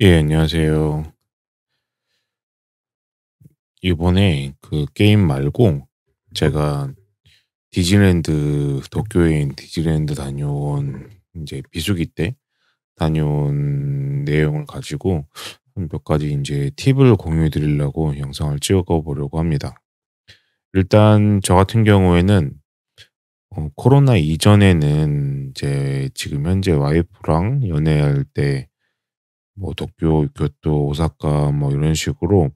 예, 안녕하세요. 이번에 그 게임 말고 제가 디즈랜드 도쿄에 있는 디즈랜드 다녀온 이제 비수기 때 다녀온 내용을 가지고 몇 가지 이제 팁을 공유해 드리려고 영상을 찍어 보려고 합니다. 일단 저 같은 경우에는 어, 코로나 이전에는 이제 지금 현재 와이프랑 연애할 때뭐 도쿄, 교토, 오사카 뭐 이런 식으로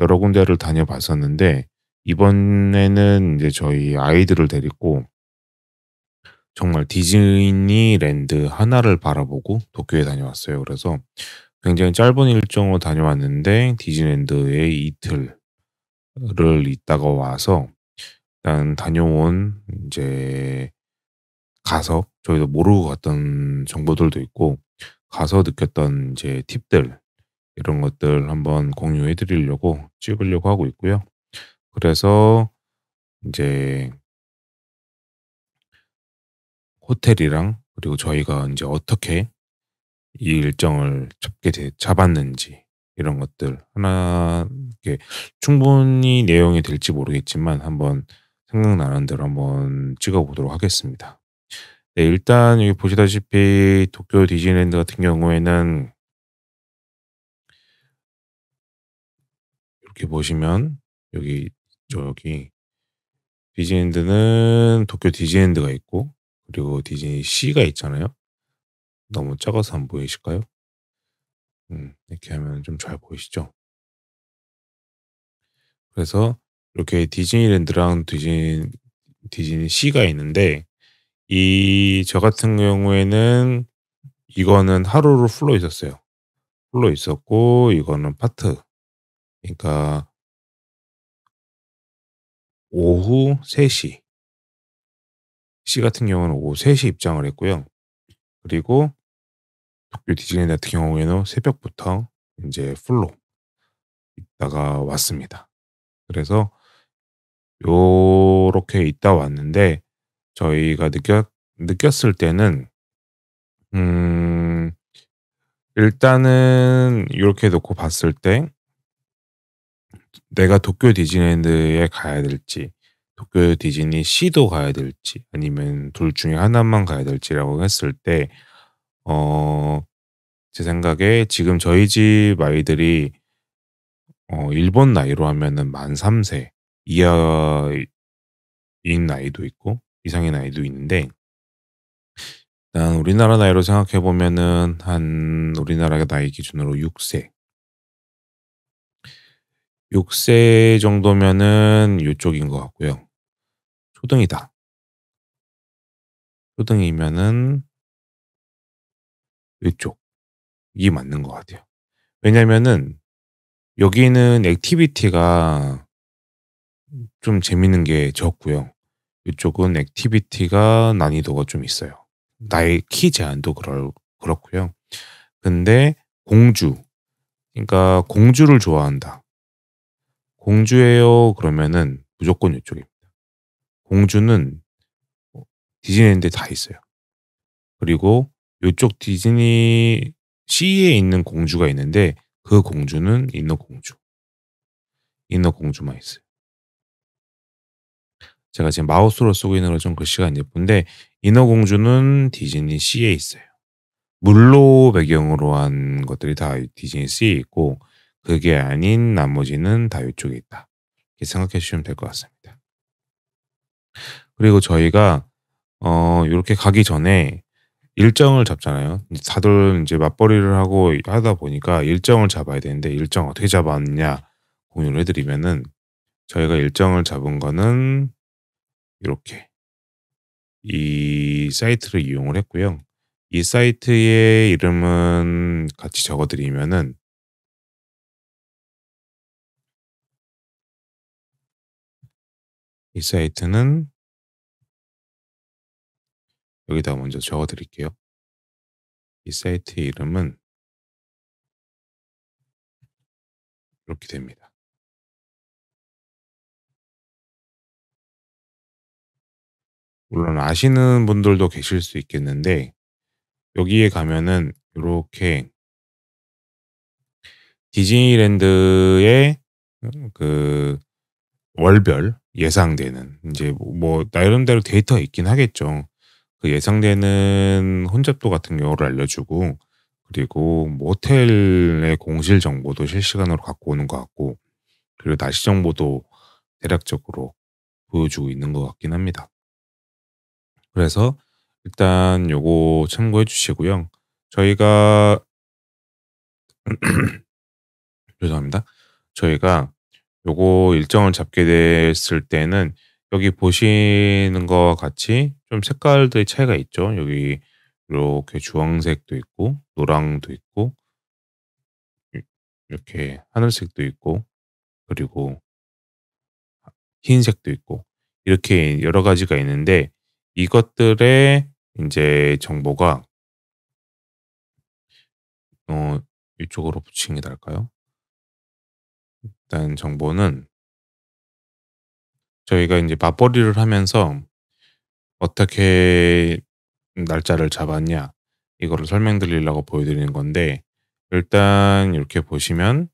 여러 군데를 다녀봤었는데 이번에는 이제 저희 아이들을 데리고 정말 디즈니랜드 하나를 바라보고 도쿄에 다녀왔어요. 그래서 굉장히 짧은 일정으로 다녀왔는데 디즈니랜드에 이틀을 있다가 와서 일단 다녀온 이제 가서 저희도 모르고 갔던 정보들도 있고 가서 느꼈던 이제 팁들 이런 것들 한번 공유해 드리려고 찍으려고 하고 있고요. 그래서 이제 호텔이랑 그리고 저희가 이제 어떻게 이 일정을 잡게 되, 잡았는지 이런 것들 하나 이렇게 충분히 내용이 될지 모르겠지만 한번 생각나는 대로 한번 찍어 보도록 하겠습니다. 네, 일단 여기 보시다시피 도쿄 디즈니랜드 같은 경우에는 이렇게 보시면 여기 저기 디즈니랜드는 도쿄 디즈니랜드가 있고 그리고 디즈니 c 가 있잖아요. 너무 작아서 안 보이실까요? 음, 이렇게 하면 좀 잘 보이시죠? 그래서 이렇게 디즈니랜드랑 디즈니 디즈니시가 있는데 이저 같은 경우에는 이거는 하루로 풀로 있었어요. 풀로 있었고 이거는 파트. 그러니까 오후 3시. C 같은 경우는 오후 3시 입장을 했고요. 그리고 도쿄 디즈니 같은 경우에는 새벽부터 이제 풀로 있다가 왔습니다. 그래서 요렇게 있다 왔는데 저희가 느꼈 느꼈을 때는 음 일단은 이렇게 놓고 봤을 때 내가 도쿄 디즈니랜드에 가야 될지 도쿄 디즈니 시도 가야 될지 아니면 둘 중에 하나만 가야 될지라고 했을 때 어 제 생각에 지금 저희 집 아이들이 어 일본 나이로 하면은 만 3세 이하인 나이도 있고 이상의 나이도 있는데 일 우리나라 나이로 생각해 보면은 한 우리나라 나이 기준으로 6세. 6세 정도면은 이쪽인것 같고요. 초등이다. 초등이면은 이쪽이 맞는 것 같아요. 왜냐면은 여기는 액티비티가 좀 재밌는 게 적고요. 이쪽은 액티비티가 난이도가 좀 있어요. 나의 키 제한도 그럴, 그렇고요. 근데 공주, 그러니까 공주를 좋아한다. 공주예요 그러면은 무조건 이쪽입니다. 공주는 디즈니랜드에 다 있어요. 그리고 이쪽 디즈니 시에 있는 공주가 있는데 그 공주는 인어 공주. 인어 공주만 있어요. 제가 지금 마우스로 쓰고 있는 걸좀 글씨가 안 예쁜데 인어공주는 디즈니 C에 있어요. 물로 배경으로 한 것들이 다 디즈니 C에 있고 그게 아닌 나머지는 다 이쪽에 있다. 이렇게 생각해 주시면 될 것 같습니다. 그리고 저희가 어 이렇게 가기 전에 일정을 잡잖아요. 다들 이제 맞벌이를 하고 하다 보니까 일정을 잡아야 되는데 일정 어떻게 잡았냐 공유를 해드리면은 저희가 일정을 잡은 거는 이렇게 이 사이트를 이용을 했고요. 이 사이트의 이름은 같이 적어드리면은 이 사이트는 여기다 먼저 적어드릴게요. 이 사이트의 이름은 이렇게 됩니다. 물론 아시는 분들도 계실 수 있겠는데 여기에 가면은 이렇게 디즈니랜드의 그 월별 예상되는 이제 뭐, 뭐 나름대로 데이터가 있긴 하겠죠. 그 예상되는 혼잡도 같은 경우를 알려주고 그리고 모텔의 뭐 공실 정보도 실시간으로 갖고 오는 것 같고 그리고 날씨 정보도 대략적으로 보여주고 있는 것 같긴 합니다. 그래서 일단 요거 참고해 주시고요. 저희가 죄송합니다. 저희가 요거 일정을 잡게 됐을 때는 여기 보시는 것 같이 좀 색깔들의 차이가 있죠. 여기 이렇게 주황색도 있고 노랑도 있고 이렇게 하늘색도 있고 그리고 흰색도 있고 이렇게 여러 가지가 있는데 이것들의 이제 정보가 어, 이쪽으로 붙이는 게 나을까요? 일단 정보는 저희가 이제 맞벌이를 하면서 어떻게 날짜를 잡았냐 이거를 설명드리려고 보여드리는 건데 일단 이렇게 보시면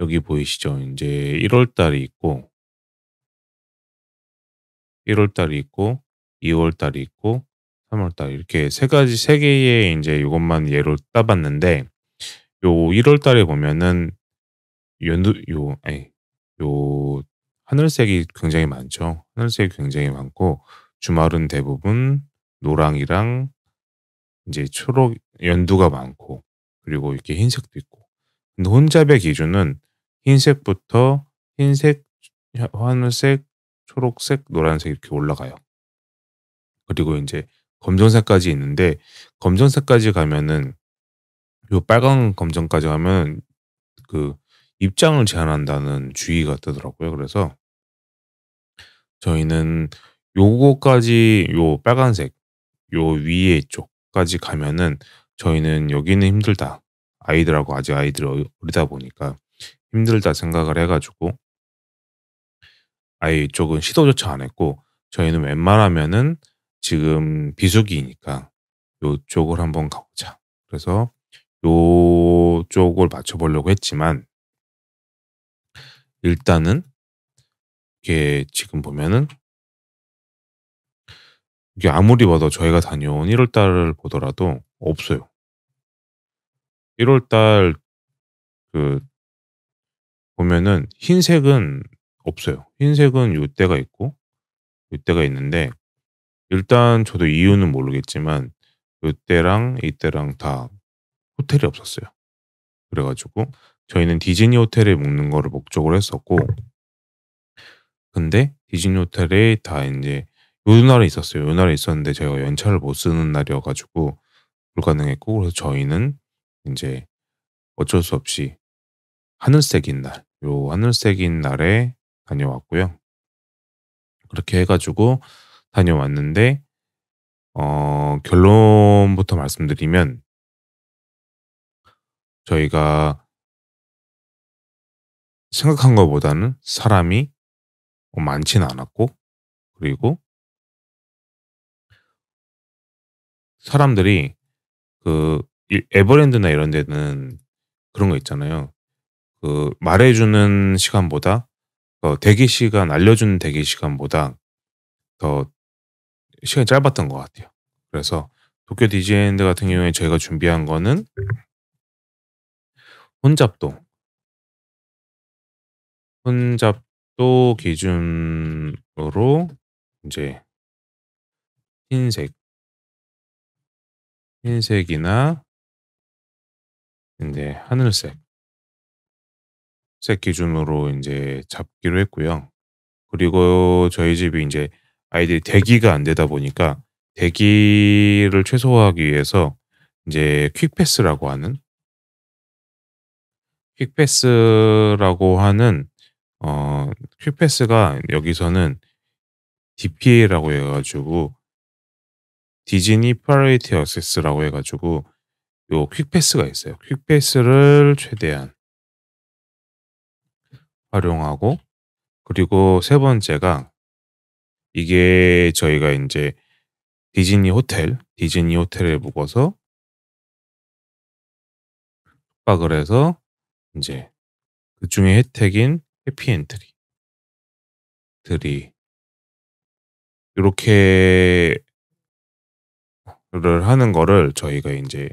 여기 보이시죠? 이제 1월 달이 있고 1월 달이 있고 2월 달이 있고 3월 달 이렇게 세 가지 세 개의 이제 이것만 예로 따봤는데 요 1월 달에 보면은 연두 요요 하늘색이 굉장히 많죠. 하늘색이 굉장히 많고 주말은 대부분 노랑이랑 이제 초록 연두가 많고 그리고 이렇게 흰색도 있고 근데 혼잡의 기준은 흰색부터 흰색 하늘색 초록색, 노란색 이렇게 올라가요. 그리고 이제 검정색까지 있는데 검정색까지 가면은 요빨간 검정까지 가면 그 입장을 제한한다는 주의가 뜨더라고요. 그래서 저희는 요거까지 요 빨간색 요 위에 쪽까지 가면은 저희는 여기는 힘들다. 아이들하고 아직 아이들이 어리다 보니까 힘들다 생각을 해가지고 아예 이쪽은 시도조차 안 했고 저희는 웬만하면은 지금 비수기니까 요쪽을 한번 가보자. 그래서 요쪽을 맞춰보려고 했지만 일단은 이게 지금 보면은 이게 아무리 봐도 저희가 다녀온 1월달을 보더라도 없어요. 1월달 그 보면은 흰색은 없어요. 흰색은 이때가 있고 이때가 있는데 일단 저도 이유는 모르겠지만 이때랑 이때랑 다 호텔이 없었어요. 그래가지고 저희는 디즈니 호텔에 묵는 거를 목적으로 했었고 근데 디즈니 호텔에 다 이제 요 날에 있었어요. 요 날에 있었는데 제가 연차를 못 쓰는 날이어가지고 불가능했고 그래서 저희는 이제 어쩔 수 없이 하늘색인 날, 요 하늘색인 날에 다녀왔고요. 그렇게 해가지고 다녀왔는데 어, 결론부터 말씀드리면 저희가 생각한 것보다는 사람이 많지는 않았고 그리고 사람들이 그 에버랜드나 이런 데는 그런 거 있잖아요. 그 말해주는 시간보다 어, 대기 시간 알려주는 대기 시간보다 더 시간이 짧았던 것 같아요. 그래서 도쿄 디즈니랜드 같은 경우에 저희가 준비한 거는 혼잡도 혼잡도 기준으로 이제 흰색 흰색이나 이제 하늘색 색 기준으로 인제 잡기로 했고요. 그리고 저희 집이 이제 아이들이 대기가 안 되다 보니까 대기를 최소화하기 위해서 이제 퀵패스라고 하는 퀵패스라고 하는 어 퀵패스가 여기서는 DPA라고 해 가지고 디즈니 프라이티 어세스라고 해 가지고 요 퀵패스가 있어요. 퀵패스를 최대한 활용하고 그리고 세 번째가 이게 저희가 이제 디즈니 호텔, 디즈니 호텔에 묵어서 숙박을 해서 이제 그 중에 혜택인 해피엔트리, 들이 이렇게를 하는 거를 저희가 이제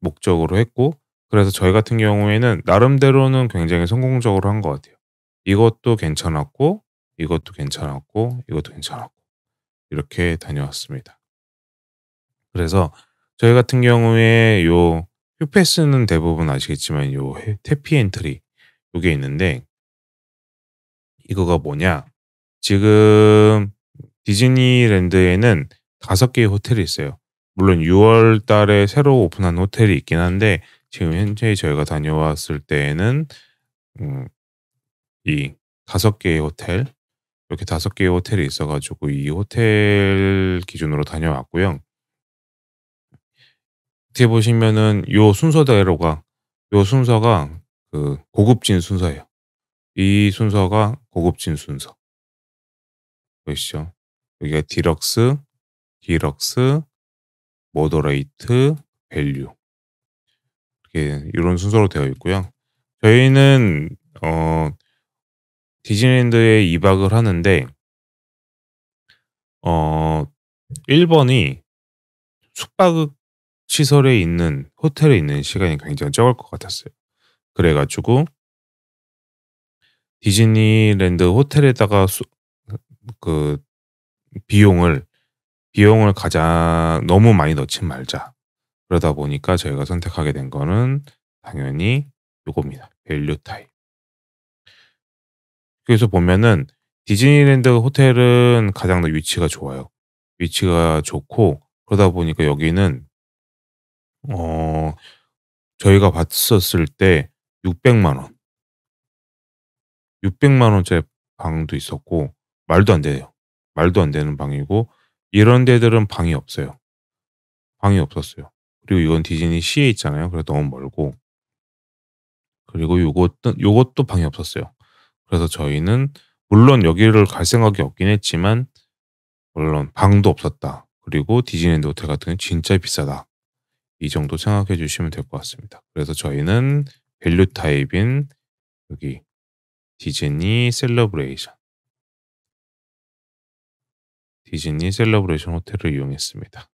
목적으로 했고 그래서 저희 같은 경우에는 나름대로는 굉장히 성공적으로 한 것 같아요. 이것도 괜찮았고, 이것도 괜찮았고, 이것도 괜찮았고, 이렇게 다녀왔습니다. 그래서 저희 같은 경우에 요 휴패스는 대부분 아시겠지만 요 태피 엔트리 요게 있는데 이거가 뭐냐 지금 디즈니랜드에는 다섯 개의 호텔이 있어요. 물론 6월 달에 새로 오픈한 호텔이 있긴 한데 지금 현재 저희가 다녀왔을 때에는 음, 이 다섯 개의 호텔 이렇게 다섯 개의 호텔이 있어가지고 이 호텔 기준으로 다녀왔고요. 어떻게 보시면은 요 순서대로가 이 순서가 그 고급진 순서예요. 이 순서가 고급진 순서 보이시죠? 여기가 디럭스, 디럭스, 모더레이트, 밸류 이렇게 예, 이런 순서로 되어 있고요. 저희는 어, 디즈니랜드에 2박을 하는데 어 1번이 숙박 시설에 있는 호텔에 있는 시간이 굉장히 적을 것 같았어요. 그래 가지고 디즈니랜드 호텔에다가 수, 그 비용을 비용을 가장 너무 많이 넣지 말자. 그러다 보니까 저희가 선택하게 된 거는 당연히 이겁니다 밸류 타입. 그래서 보면은 디즈니랜드 호텔은 가장 위치가 좋아요. 위치가 좋고 그러다 보니까 여기는 어 저희가 봤었을 때 600만 원. 600만 원짜리 방도 있었고 말도 안 돼요. 말도 안 되는 방이고 이런 데들은 방이 없어요. 방이 없었어요. 그리고 이건 디즈니 시에 있잖아요. 그래서 너무 멀고 그리고 요것도 요것도 방이 없었어요. 그래서 저희는 물론 여기를 갈 생각이 없긴 했지만 물론 방도 없었다. 그리고 디즈니랜드 호텔 같은 경 진짜 비싸다. 이 정도 생각해 주시면 될 것 같습니다. 그래서 저희는 밸류 타입인 여기 디즈니 셀러브레이션 디즈니 셀러브레이션 호텔을 이용했습니다.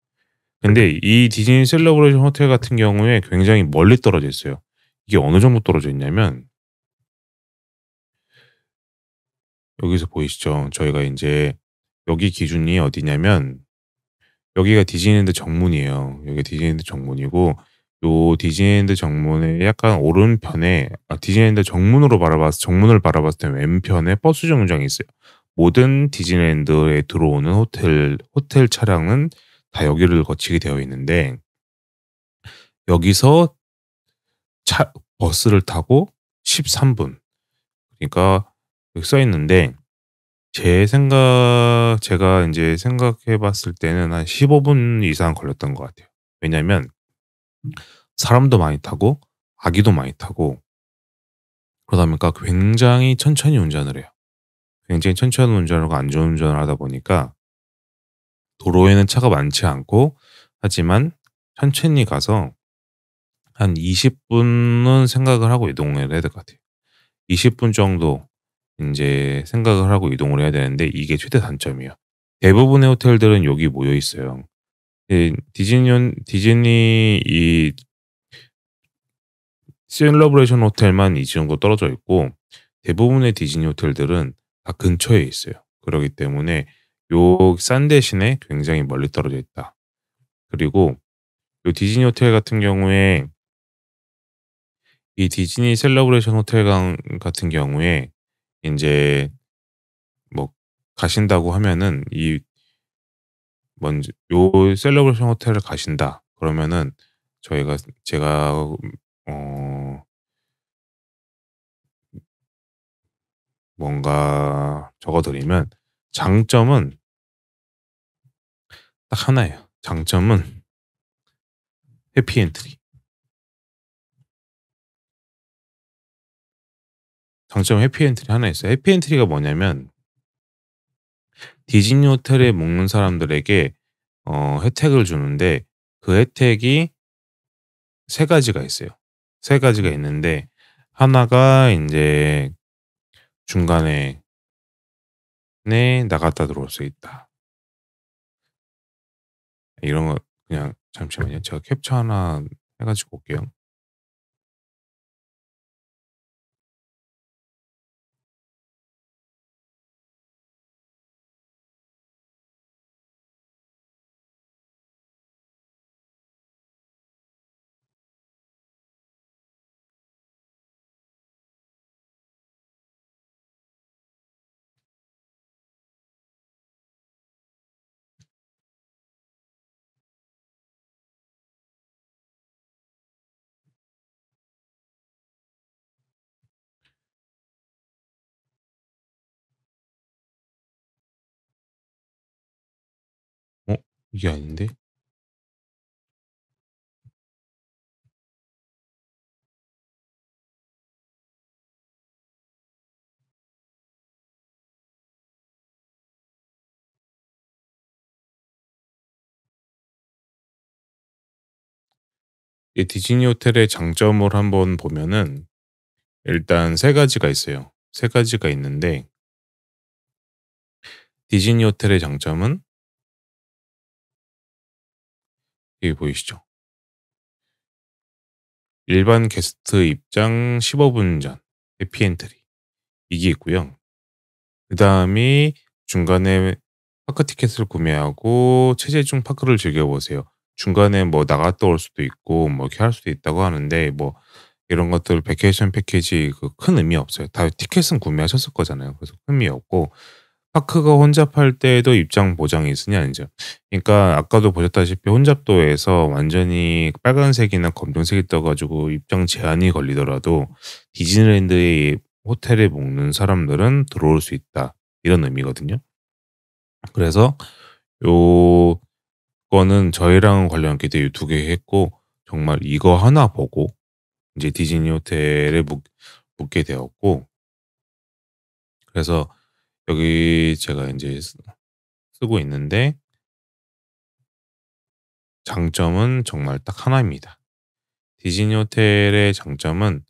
근데 이 디즈니 셀러브레이션 호텔 같은 경우에 굉장히 멀리 떨어져 있어요. 이게 어느 정도 떨어져 있냐면 여기서 보이시죠? 저희가 이제 여기 기준이 어디냐면 여기가 디즈니랜드 정문이에요. 여기 디즈니랜드 정문이고 요 디즈니랜드 정문의 약간 오른편에 아, 디즈니랜드 정문으로 바라봤을 정문을 바라봤을 때 왼편에 버스 정류장이 있어요. 모든 디즈니랜드에 들어오는 호텔 호텔 차량은 다 여기를 거치게 되어 있는데 여기서 차 버스를 타고 13분 그러니까 여기 써 있는데 제 생각 제가 이제 생각해 봤을 때는 한 15분 이상 걸렸던 것 같아요. 왜냐면 하 사람도 많이 타고 아기도 많이 타고 그러다 보니까 굉장히 천천히 운전을 해요. 굉장히 천천히 운전하고 안전 운전을 하다 보니까 도로에는 차가 많지 않고 하지만 천천히 가서 한 20분은 생각을 하고 이동을 해야 될 것 같아요. 20분 정도 이제 생각을 하고 이동을 해야 되는데 이게 최대 단점이에요. 대부분의 호텔들은 여기 모여 있어요. 예, 디즈니 디즈니 이 셀러브레이션 호텔만 이 정도 떨어져 있고 대부분의 디즈니 호텔들은 다 근처에 있어요. 그러기 때문에 요싼 대신에 굉장히 멀리 떨어져 있다. 그리고 요 디즈니 호텔 같은 경우에 이 디즈니 셀러브레이션 호텔 같은 경우에 이제 뭐 가신다고 하면은 이 먼저 요 셀러브레이션 호텔을 가신다 그러면은 저희가 제가 어 뭔가 적어드리면 장점은 딱 하나예요. 장점은 해피엔트리. 장점 해피엔트리 하나 있어요. 해피엔트리가 뭐냐면 디즈니 호텔에 묵는 사람들에게 어, 혜택을 주는데 그 혜택이 세 가지가 있어요. 세 가지가 있는데 하나가 이제 중간에 네 나갔다 들어올 수 있다. 이런 거 그냥 잠시만요. 제가 캡처 하나 해가지고 올게요. 이게 아닌데? 이 디즈니 호텔의 장점을 한번 보면은 일단 세 가지가 있어요. 세 가지가 있는데 디즈니 호텔의 장점은 여기 보이시죠? 일반 게스트 입장 15분 전 해피 엔트리 이게 있고요. 그 다음이 중간에 파크 티켓을 구매하고 체제 중 파크를 즐겨보세요. 중간에 뭐 나갔다 올 수도 있고 뭐 이렇게 할 수도 있다고 하는데 뭐 이런 것들 베케이션 패키지 그 큰 의미 없어요. 다 티켓은 구매하셨을 거잖아요. 그래서 큰 의미 없고 파크가 혼잡할 때에도 입장 보장이 있으냐 이죠 그러니까 아까도 보셨다시피 혼잡도에서 완전히 빨간색이나 검정색이 떠가지고 입장 제한이 걸리더라도 디즈니랜드의 호텔에 묵는 사람들은 들어올 수 있다 이런 의미거든요. 그래서 요 거는 저희랑 관련 기대 두개 했고 정말 이거 하나 보고 이제 디즈니 호텔에 묵, 묵게 되었고 그래서 여기 제가 이제 쓰고 있는데 장점은 정말 딱 하나입니다. 디즈니 호텔의 장점은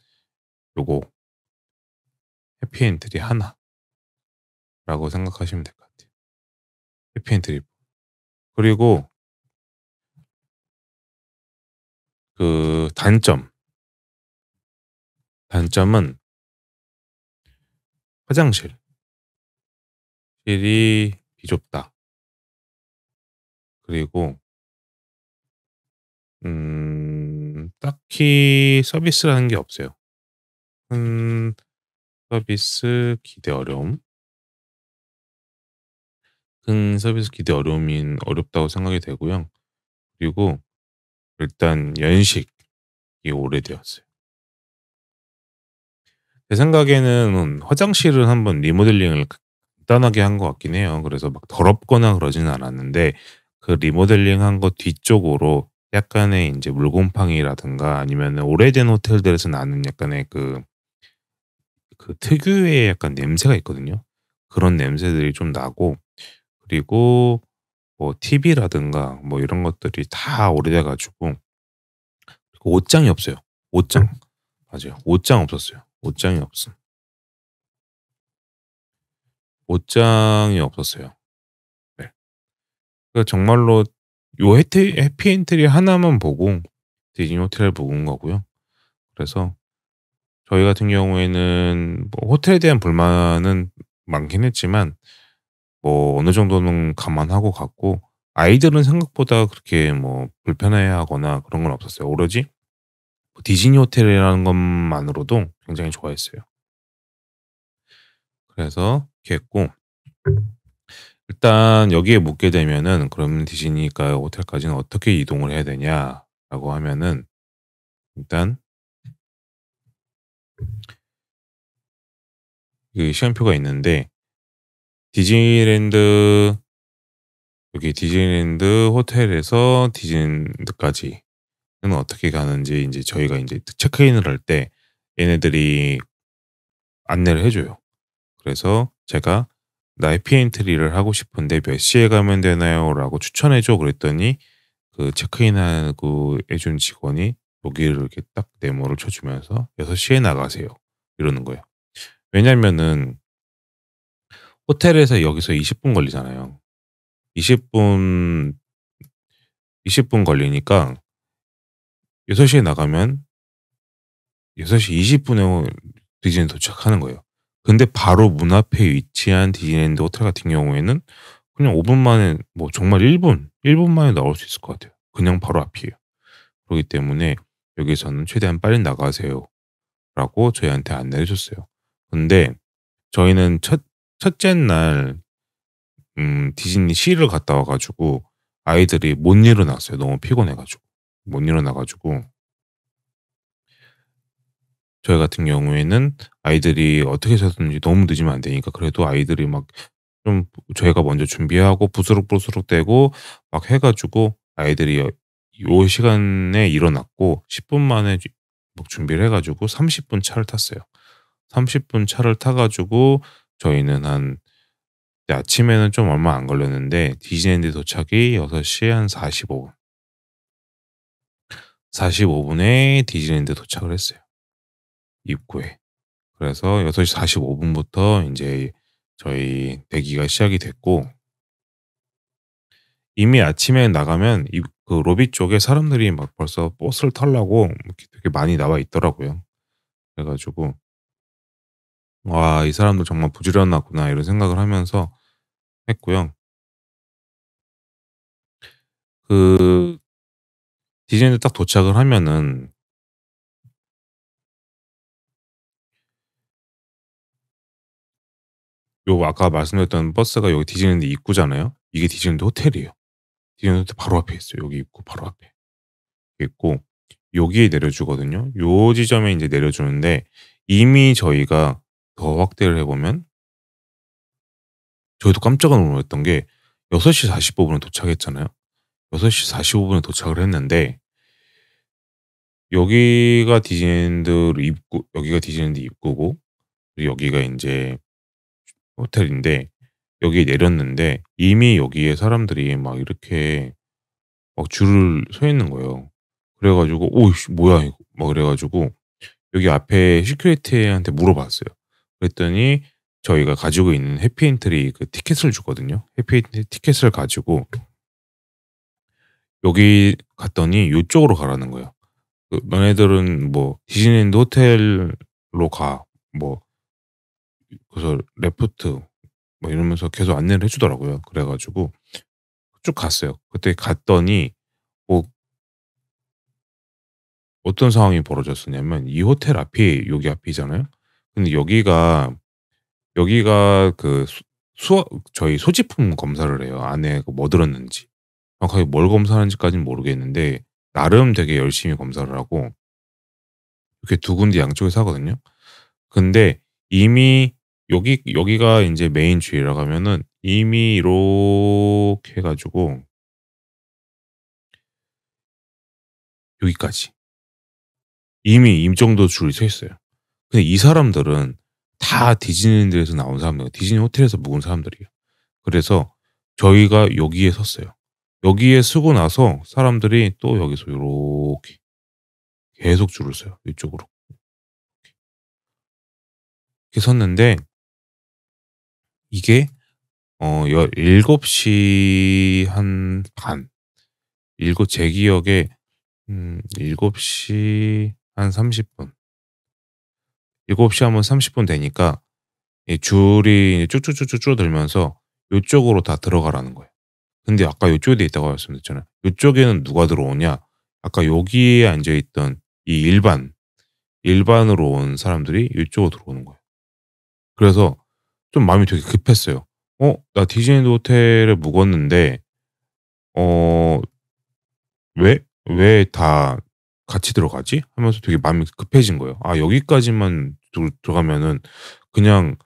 요거 해피엔트리 하나라고 생각하시면 될 것 같아요. 해피엔트리 그리고 그 단점 단점은 화장실 실이 비좁다. 그리고 음, 딱히 서비스라는 게 없어요. 음, 서비스 기대 어려움. 큰 서비스 기대 어려움인 어렵다고 생각이 되고요. 그리고 일단 연식이 오래되었어요. 제 생각에는 화장실을 한번 리모델링을 간단하게 한 것 같긴 해요. 그래서 막 더럽거나 그러진 않았는데 그 리모델링 한거 뒤쪽으로 약간의 이제 물곰팡이라든가 아니면 오래된 호텔들에서 나는 약간의 그, 그 특유의 약간 냄새가 있거든요. 그런 냄새들이 좀 나고 그리고 뭐 TV라든가 뭐 이런 것들이 다 오래돼가지고 옷장이 없어요. 옷장 맞아요. 옷장 없었어요. 옷장이 없음. 옷장이 없었어요. 네. 그러니 정말로 요 해피, 해피엔트리 하나만 보고 디즈니 호텔을 보고 온 거고요. 그래서 저희 같은 경우에는 뭐 호텔에 대한 불만은 많긴 했지만 뭐 어느 정도는 감안하고 갔고 아이들은 생각보다 그렇게 뭐 불편해하거나 그런 건 없었어요. 오로지 뭐 디즈니 호텔이라는 것만으로도 굉장히 좋아했어요. 그래서 이렇고 일단 여기에 묻게 되면은 그러면 디즈니가 호텔까지는 어떻게 이동을 해야 되냐라고 하면은 일단 그 시간표가 있는데 디즈니랜드 여기 디즈니랜드 호텔에서 디즈니랜드까지는 어떻게 가는지 이제 저희가 이제 체크인을 할 때 얘네들이 안내를 해줘요. 그래서 제가 나이피 엔트리를 하고 싶은데 몇 시에 가면 되나요? 라고 추천해줘 그랬더니 그 체크인하고 해준 직원이 여기를 이렇게 딱 네모를 쳐주면서 6시에 나가세요. 이러는 거예요. 왜냐면은 호텔에서 여기서 20분 걸리잖아요. 20분 20분 걸리니까 6시에 나가면 6시 20분에 디즈니 도착하는 거예요. 근데 바로 문 앞에 위치한 디즈니랜드 호텔 같은 경우에는 그냥 5분 만에 뭐 정말 1분, 1분 만에 나올 수 있을 것 같아요. 그냥 바로 앞이에요. 그렇기 때문에 여기서는 최대한 빨리 나가세요. 라고 저희한테 안내해 줬어요. 근데 저희는 첫, 첫째 날, 음, 디즈니 시를 갔다 와가지고 아이들이 못 일어났어요. 너무 피곤해가지고. 못 일어나가지고 저희 같은 경우에는 아이들이 어떻게 해서든지 너무 늦으면 안 되니까 그래도 아이들이 막 좀 저희가 먼저 준비하고 부스럭부스럭 대고 막 해가지고 아이들이 요 시간에 일어났고 10분 만에 막 준비를 해가지고 30분 차를 탔어요. 30분 차를 타가지고 저희는 한 아침에는 좀 얼마 안 걸렸는데 디즈니랜드 도착이 6시 한 45분 45분에 디즈니랜드 도착을 했어요. 입구에. 그래서 6시 45분부터 이제 저희 대기가 시작이 됐고 이미 아침에 나가면 이, 그 로비 쪽에 사람들이 막 벌써 버스를 타려고 되게 많이 나와 있더라고요. 그래가지고 와 이 사람들 정말 부지런하구나 이런 생각을 하면서 했고요. 그 디즈니에 딱 도착을 하면은 요 아까 말씀드렸던 버스가 여기 디즈니랜드 입구잖아요. 이게 디즈니랜드 호텔이에요. 디즈니랜드 호텔 바로 앞에 있어요. 여기 입구 바로 앞에 있고 여기에 내려주거든요. 요 지점에 이제 내려주는데 이미 저희가 더 확대를 해보면 저희도 깜짝 놀랐던 게 6시 4 5분에 도착했잖아요. 6시 45분에 도착을 했는데 여기가 디즈니랜드 입구 여기가 디즈니랜드 입구고 여기가 이제 호텔인데 여기 내렸는데 이미 여기에 사람들이 막 이렇게 막 줄을 서 있는 거예요. 그래가지고 오 뭐야 이거 막 그래가지고 여기 앞에 시큐리티한테 물어봤어요. 그랬더니 저희가 가지고 있는 해피엔트리 그 티켓을 주거든요. 해피엔트리 티켓을 가지고 여기 갔더니 이쪽으로 가라는 거예요. 그 너네들은 뭐 디즈니랜드 호텔로 가. 뭐 그래서 레프트 뭐 이러면서 계속 안내를 해주더라고요. 그래가지고 쭉 갔어요. 그때 갔더니 뭐 어떤 상황이 벌어졌었냐면 이 호텔 앞이 여기 앞이잖아요. 근데 여기가 여기가 그수 저희 소지품 검사를 해요. 안에 그 뭐 들었는지 정확하게 아, 뭘 검사하는지까지는 모르겠는데 나름 되게 열심히 검사를 하고 이렇게 두 군데 양쪽에서 하거든요. 근데 이미 여기 여기가 이제 메인 주이라고하면은 이미 이렇게 해가지고 여기까지 이미 임 정도 줄이 서 있어요. 근데 이 사람들은 다 디즈니랜드에서 나온 사람들, 디즈니 호텔에서 묵은 사람들이에요. 그래서 저희가 여기에 섰어요. 여기에 쓰고 나서 사람들이 또 여기서 이렇게 계속 줄을 서요. 이쪽으로. 이렇게 섰는데 이게 어 17시 한 반. 일곱 제 기억에 음 7시 한 30분. 7시 하면 30분 되니까 이 줄이 쭉쭉쭉쭉 줄어들면서 이쪽으로 다 들어가라는 거예요. 근데 아까 이쪽에 있다고 말씀드렸잖아요. 이쪽에는 누가 들어오냐? 아까 여기에 앉아있던 이 일반, 일반으로 온 사람들이 이쪽으로 들어오는 거예요. 그래서 좀 마음이 되게 급했어요. 어, 나디즈니 호텔에 묵었는데, 어, 왜? 왜 다 같이 들어가지? 하면서 되게 마음이 급해진 거예요. 아, 여기까지만 들어가면은 그냥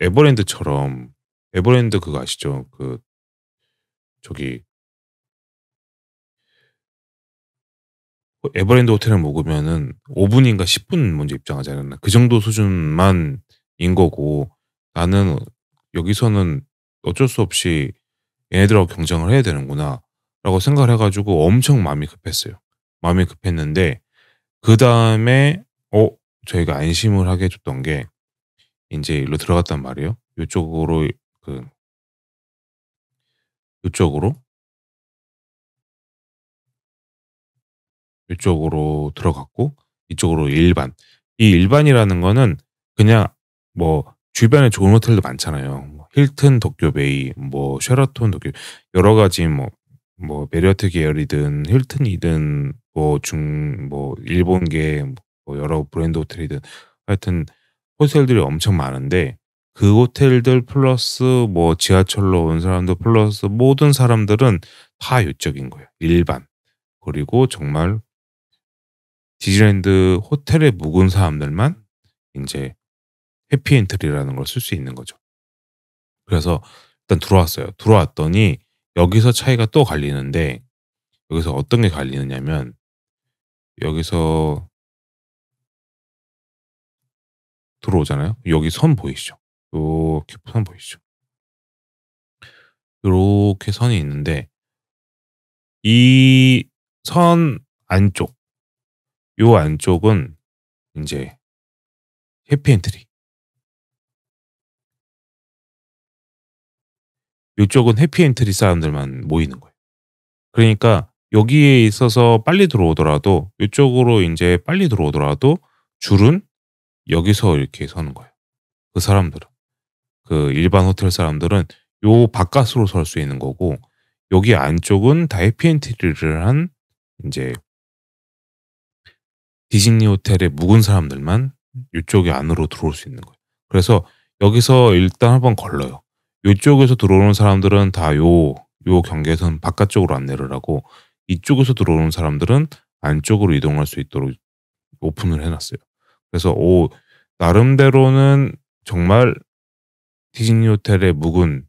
에버랜드처럼, 에버랜드 그거 아시죠? 그, 저기, 에버랜드 호텔을 묵으면은 5분인가 10분 먼저 입장하지 않았나. 그 정도 수준만 인 거고 나는 여기서는 어쩔 수 없이 얘네들하고 경쟁을 해야 되는구나 라고 생각을 해가지고 엄청 마음이 급했어요. 마음이 급했는데 그 다음에 어 저희가 안심을 하게 해줬던 게 이제 일로 들어갔단 말이에요. 이쪽으로 그 이쪽으로 이쪽으로 들어갔고 이쪽으로 일반 이 일반이라는 거는 그냥 뭐 주변에 좋은 호텔도 많잖아요. 뭐 힐튼 도쿄베이, 뭐 쉐라톤 도쿄 여러 가지 뭐뭐 뭐 메리어트 뭐 계열이든 힐튼이든 뭐 중뭐 뭐 일본계 뭐 여러 브랜드 호텔이든 하여튼 호텔들이 엄청 많은데 그 호텔들 플러스 뭐 지하철로 온 사람들 플러스 모든 사람들은 다이적인 거예요. 일반. 그리고 정말 디즈랜드 호텔에 묵은 사람들만 이제 해피엔트리라는 걸 쓸 수 있는 거죠. 그래서 일단 들어왔어요. 들어왔더니 여기서 차이가 또 갈리는데 여기서 어떤 게 갈리느냐면 여기서 들어오잖아요. 여기 선 보이시죠? 이렇게 선 보이시죠? 이렇게 선이 있는데 이 선 안쪽 요 안쪽은 이제 해피엔트리 이쪽은 해피엔트리 사람들만 모이는 거예요. 그러니까 여기에 있어서 빨리 들어오더라도 이쪽으로 이제 빨리 들어오더라도 줄은 여기서 이렇게 서는 거예요. 그 사람들은 그 일반 호텔 사람들은 요 바깥으로 설 수 있는 거고 여기 안쪽은 다 해피엔트리를 한 이제 디즈니 호텔에 묵은 사람들만 이쪽에 안으로 들어올 수 있는 거예요. 그래서 여기서 일단 한번 걸러요. 이쪽에서 들어오는 사람들은 다요요 경계선 바깥쪽으로 안내를 하고 이쪽에서 들어오는 사람들은 안쪽으로 이동할 수 있도록 오픈을 해놨어요. 그래서 오 나름대로는 정말 디즈니 호텔의 묵은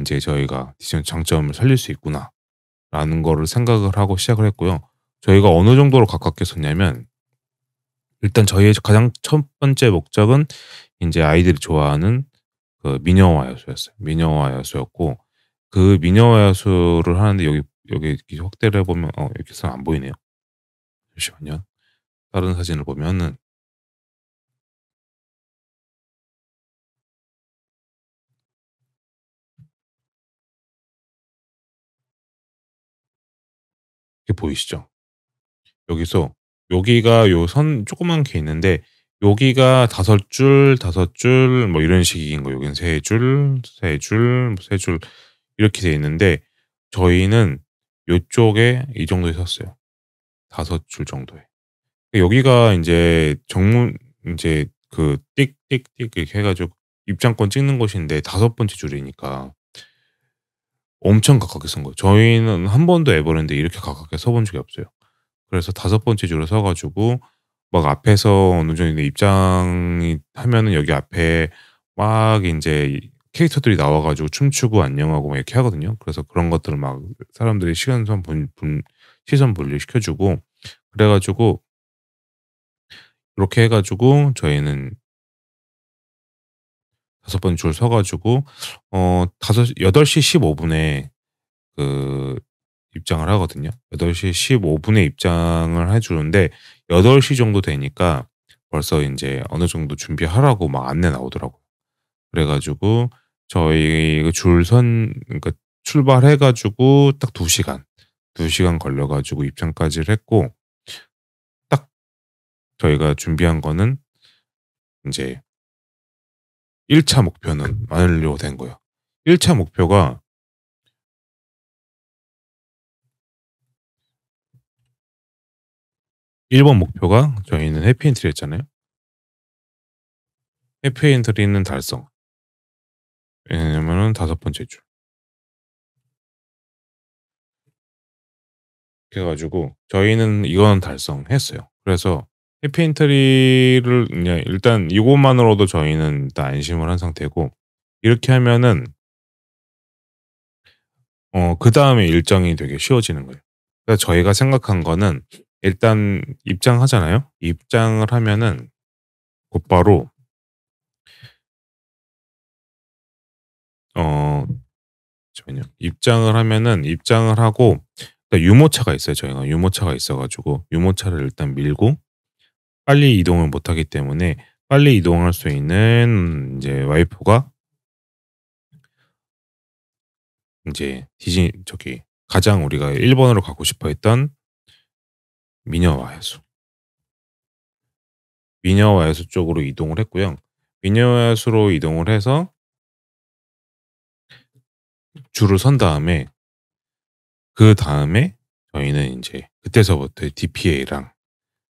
이제 저희가 디즈니 장점을 살릴 수 있구나라는 거를 생각을 하고 시작을 했고요. 저희가 어느 정도로 가깝게 섰냐면 일단 저희의 가장 첫 번째 목적은 이제 아이들이 좋아하는 그 미녀와 야수였어요. 미녀와 야수였고 그 미녀와 야수를 하는데 여기 여기 확대를 해보면 어렇게서안 보이네요. 잠시만요. 다른 사진을 보면은 이게 보이시죠? 여기서 여기가 요 선 조그만 게 있는데 여기가 다섯 줄, 다섯 줄, 뭐 이런 식인 거. 여기는 세 줄, 세 줄, 뭐 세줄 이렇게 돼 있는데 저희는 이쪽에 이 정도에 섰어요. 다섯 줄 정도에. 여기가 이제 정문 이제 그 띡 띡 띡 이렇게 해가지고 입장권 찍는 곳인데 다섯 번째 줄이니까 엄청 가깝게 쓴 거예요. 저희는 한 번도 에버랜드 이렇게 가깝게 서본 적이 없어요. 그래서 다섯 번째 줄을 서가지고 막 앞에서 어느 정도 입장이 하면은 여기 앞에 막 이제 캐릭터들이 나와가지고 춤추고 안녕하고 막 이렇게 하거든요. 그래서 그런 것들을 막 사람들이 시간선 분, 분 시선 분리 시켜주고 그래가지고 이렇게 해가지고 저희는 다섯 번 줄 서가지고 어 다섯 여덟 시 십오 분에그 입장을 하거든요. 8시1 5 분에 입장을 해주는데 8시 정도 되니까 벌써 이제 어느 정도 준비하라고 막 안내 나오더라고요. 그래가지고 저희 그 줄선 그러니까 출발해가지고 딱2 시간 2 시간 걸려가지고 입장까지를 했고 딱 저희가 준비한 거는 이제 1차 목표는 완료된 거예요. 1차 목표가 1번 목표가 저희는 해피엔트리 했잖아요. 해피엔트리는 달성. 왜냐면은 다섯 번째 줄. 그래가지고 저희는 이건 달성했어요. 그래서 해피엔트리를 그냥 일단 이것만으로도 저희는 일단 안심을 한 상태고 이렇게 하면은 어그 다음에 일정이 되게 쉬워지는 거예요. 그러니까 저희가 생각한 거는 일단 입장하잖아요. 입장을 하면은 곧바로 어 잠시만요. 입장을 하면은 입장을 하고 그러니까 유모차가 있어요. 저희가 유모차가 있어가지고 유모차를 일단 밀고 빨리 이동을 못하기 때문에 빨리 이동할 수 있는 이제 와이프가 이제 디즈니 저기 가장 우리가 일본으로 가고 싶어 했던 미녀와 해수. 미녀와 해수 쪽으로 이동을 했고요. 미녀와 해수로 이동을 해서 줄을 선 다음에 그 다음에 저희는 이제 그때서부터 DPA랑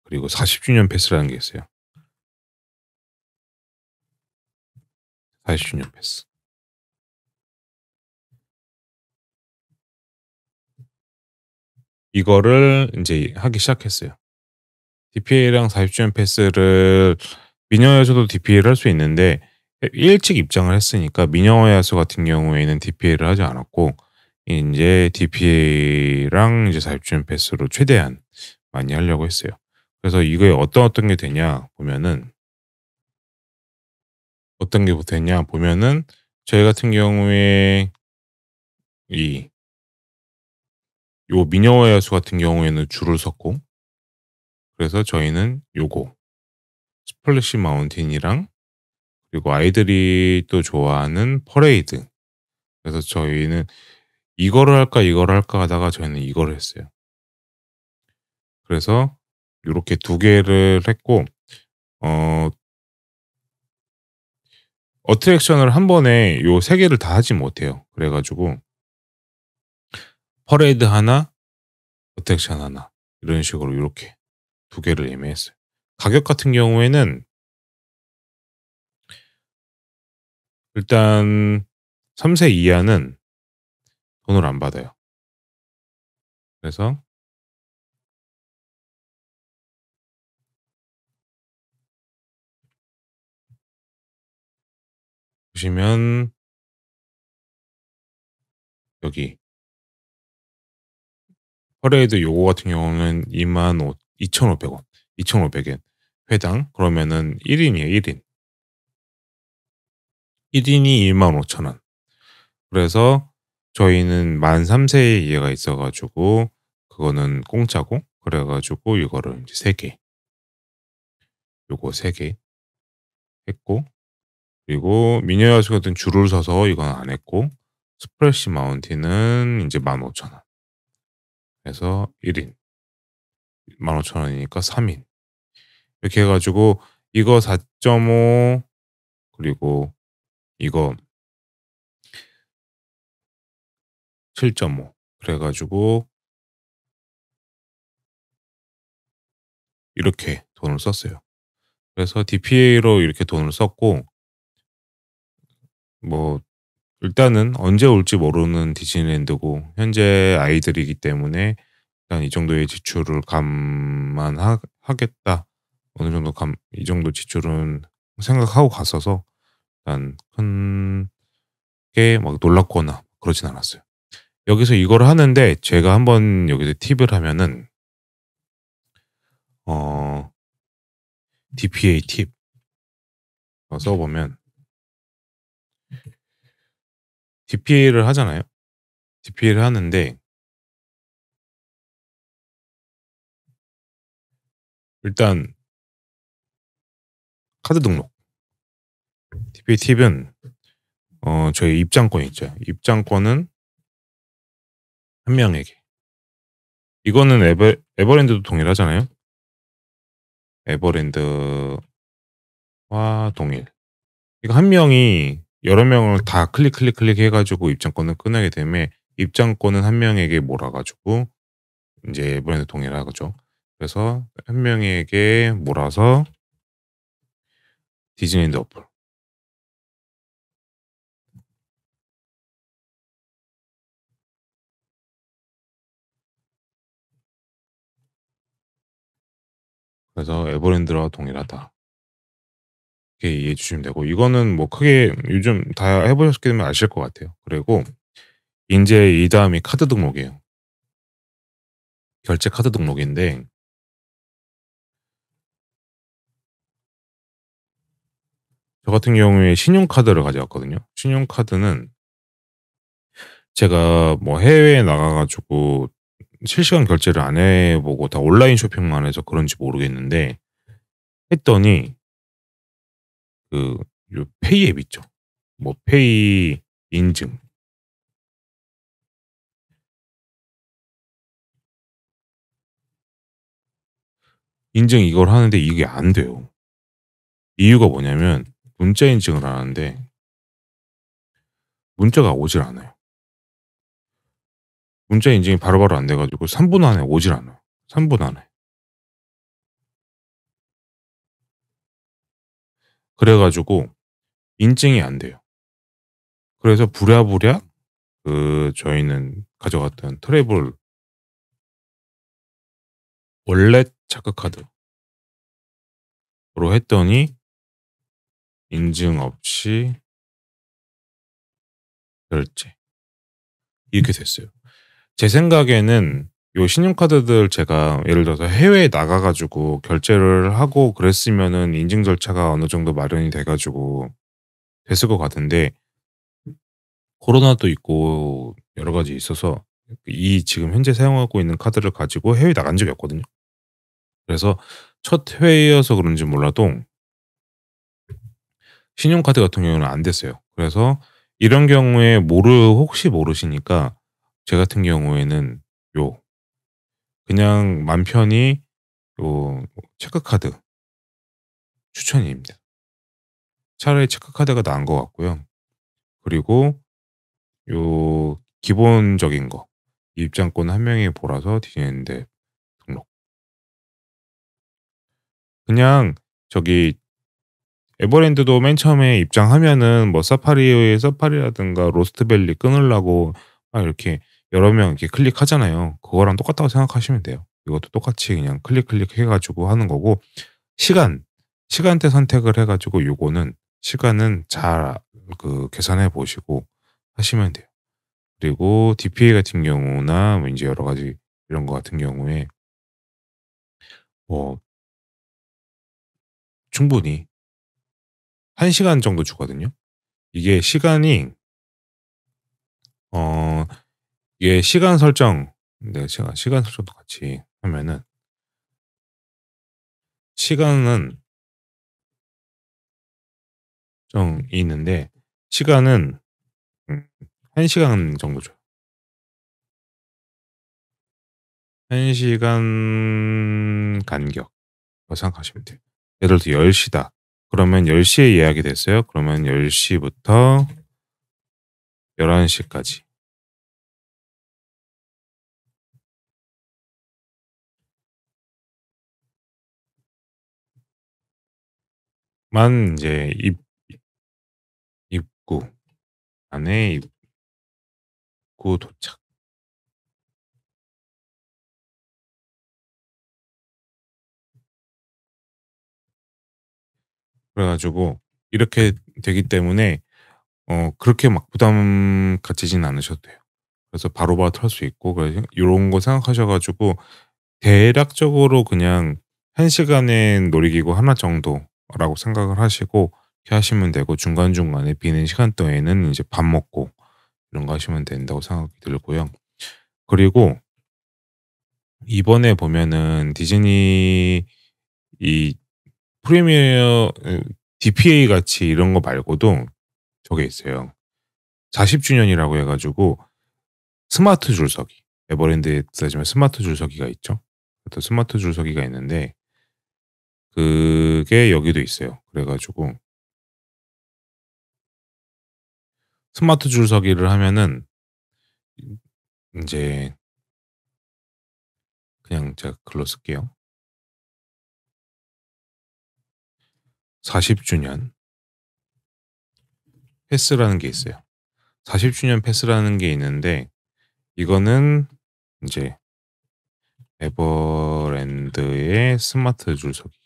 그리고 40주년 패스라는 게 있어요. 40주년 패스. 이거를 이제 하기 시작했어요. DPA랑 40주년 패스를 민영화에서도 DPA를 할 수 있는데 일찍 입장을 했으니까 민영화야수 같은 경우에는 DPA를 하지 않았고 이제 DPA랑 이제 40주년 패스로 최대한 많이 하려고 했어요. 그래서 이거에 어떤 어떤 게 되냐 보면은 어떤 게 되냐 보면은 저희 같은 경우에 이요 미녀와 야수 같은 경우에는 줄을 섰고 그래서 저희는 요거 스플래시 마운틴이랑 그리고 아이들이 또 좋아하는 퍼레이드 그래서 저희는 이거를 할까 이거를 할까 하다가 저희는 이걸 했어요. 그래서 이렇게 두 개를 했고 어 어트랙션을 한 번에 요 세 개를 다 하지 못해요. 그래가지고 퍼레이드 하나, 어텍션 하나 이런 식으로 이렇게 두 개를 예매했어요. 가격 같은 경우에는 일단 3세 이하는 돈을 안 받아요. 그래서 보시면 여기 퍼레이드 요거 같은 경우는 2만 5, 2,500원, 2,500엔 회당 그러면은 1인이에요 1인 1인이 2만 5천 원 그래서 저희는 만 3세의 이해가 있어가지고 그거는 공짜고 그래가지고 이거를 이제 3개 요거 3개 했고 그리고 미녀 야수 같은 줄을 서서 이건 안 했고 스프레시 마운틴은 이제 15,000원 그래서 1인 15,000원이니까 3인 이렇게 해가지고 이거 4.5 그리고 이거 7.5 그래가지고 이렇게 돈을 썼어요. 그래서 DPA로 이렇게 돈을 썼고 뭐 일단은 언제 올지 모르는 디즈니랜드고 현재 아이들이기 때문에 일단 이 정도의 지출을 감안하겠다. 어느 정도 감, 이 정도 지출은 생각하고 갔어서 일단 큰 게 막 놀랐거나 그러진 않았어요. 여기서 이걸 하는데 제가 한번 여기서 팁을 하면은 어 DPA 팁 어, 써보면 DPA를 하잖아요. DPA를 하는데 일단 카드 등록 DPA 팁은 어, 저희 입장권 있죠. 입장권은 한 명에게 이거는 에버, 에버랜드도 동일하잖아요. 에버랜드와 동일. 이거 그러니까 한 명이 여러 명을 다 클릭 클릭 클릭 해가지고 입장권을 끊게 되면 입장권은 한 명에게 몰아가지고 이제 브랜드 동일 하죠. 그래서 한 명에게 몰아서 디즈니랜드 어플 그래서 에버랜드와 동일하다. 이해해 렇게이 주시면 되고 이거는 뭐 크게 요즘 다 해보셨기 때문에 아실 것 같아요. 그리고 이제 이 다음이 카드 등록이에요. 결제 카드 등록인데 저 같은 경우에 신용카드를 가져왔거든요. 신용카드는 제가 뭐 해외에 나가가지고 실시간 결제를 안 해보고 다 온라인 쇼핑만 해서 그런지 모르겠는데 했더니 그요 페이 앱 있죠. 뭐 페이 인증. 인증 이걸 하는데 이게 안 돼요. 이유가 뭐냐면 문자 인증을 하는데 문자가 오질 않아요. 문자 인증이 바로바로 바로 안 돼가지고 3분 안에 오질 않아요. 3분 안에. 그래가지고 인증이 안 돼요. 그래서 부랴부랴 그 저희는 가져갔던 트래블 원래 차크카드로 했더니 인증 없이 결제 이렇게 됐어요. 제 생각에는 요 신용카드들 제가 예를 들어서 해외에 나가가지고 결제를 하고 그랬으면은 인증 절차가 어느 정도 마련이 돼가지고 됐을 것 같은데 코로나도 있고 여러 가지 있어서 이 지금 현재 사용하고 있는 카드를 가지고 해외 나간 적이 없거든요. 그래서 첫 해외여서 그런지 몰라도 신용카드 같은 경우는 안 됐어요. 그래서 이런 경우에 모르 혹시 모르시니까 제 같은 경우에는 요 그냥 맘 편히 요 체크카드 추천입니다. 차라리 체크카드가 나은 것 같고요. 그리고 요 기본적인 거 입장권 한 명이 보라서 디즈니랜드 등록. 그냥 저기 에버랜드도 맨 처음에 입장하면은 뭐 사파리의 사파리라든가 로스트밸리 끊으려고 막 이렇게 여러 명 이렇게 클릭하잖아요. 그거랑 똑같다고 생각하시면 돼요. 이것도 똑같이 그냥 클릭 클릭 해가지고 하는 거고 시간 시간대 선택을 해가지고 요거는 시간은 잘 그 계산해 보시고 하시면 돼요. 그리고 DPA 같은 경우나 뭐 이제 여러 가지 이런 거 같은 경우에 뭐 충분히 1시간 정도 주거든요. 이게 시간이 어 예, 시간 설정. 네, 시간, 시간 설정도 같이 하면은 시간은 정 있는데 시간은 음, 한 시간 정도죠. 한 시간 간격. 생각하시면 돼요. 예를 들어 10시다. 그러면 10시에 예약이 됐어요. 그러면 10시부터 11시까지. 만 이제 입 입구 안에 입구 도착. 그래가지고 이렇게 되기 때문에 어 그렇게 막 부담 갖지진 않으셔도 돼요. 그래서 바로바로 털수 있고 그래서 요런 거 생각하셔 가지고 대략적으로 그냥 1 시간에 놀이기구 하나 정도 라고 생각을 하시고 이렇게 하시면 되고 중간중간에 비는 시간동안에는 이제 밥 먹고 이런 거 하시면 된다고 생각이 들고요. 그리고 이번에 보면은 디즈니 이 프리미어 DPA 같이 이런 거 말고도 저게 있어요. 40주년이라고 해가지고 스마트 줄서기 에버랜드에 따지면 스마트 줄서기가 있죠. 또 스마트 줄서기가 있는데 그게 여기도 있어요. 그래가지고 스마트 줄서기를 하면은 이제 그냥 제가 글로 쓸게요. 40주년 패스라는 게 있어요. 40주년 패스라는 게 있는데 이거는 이제 에버랜드의 스마트 줄서기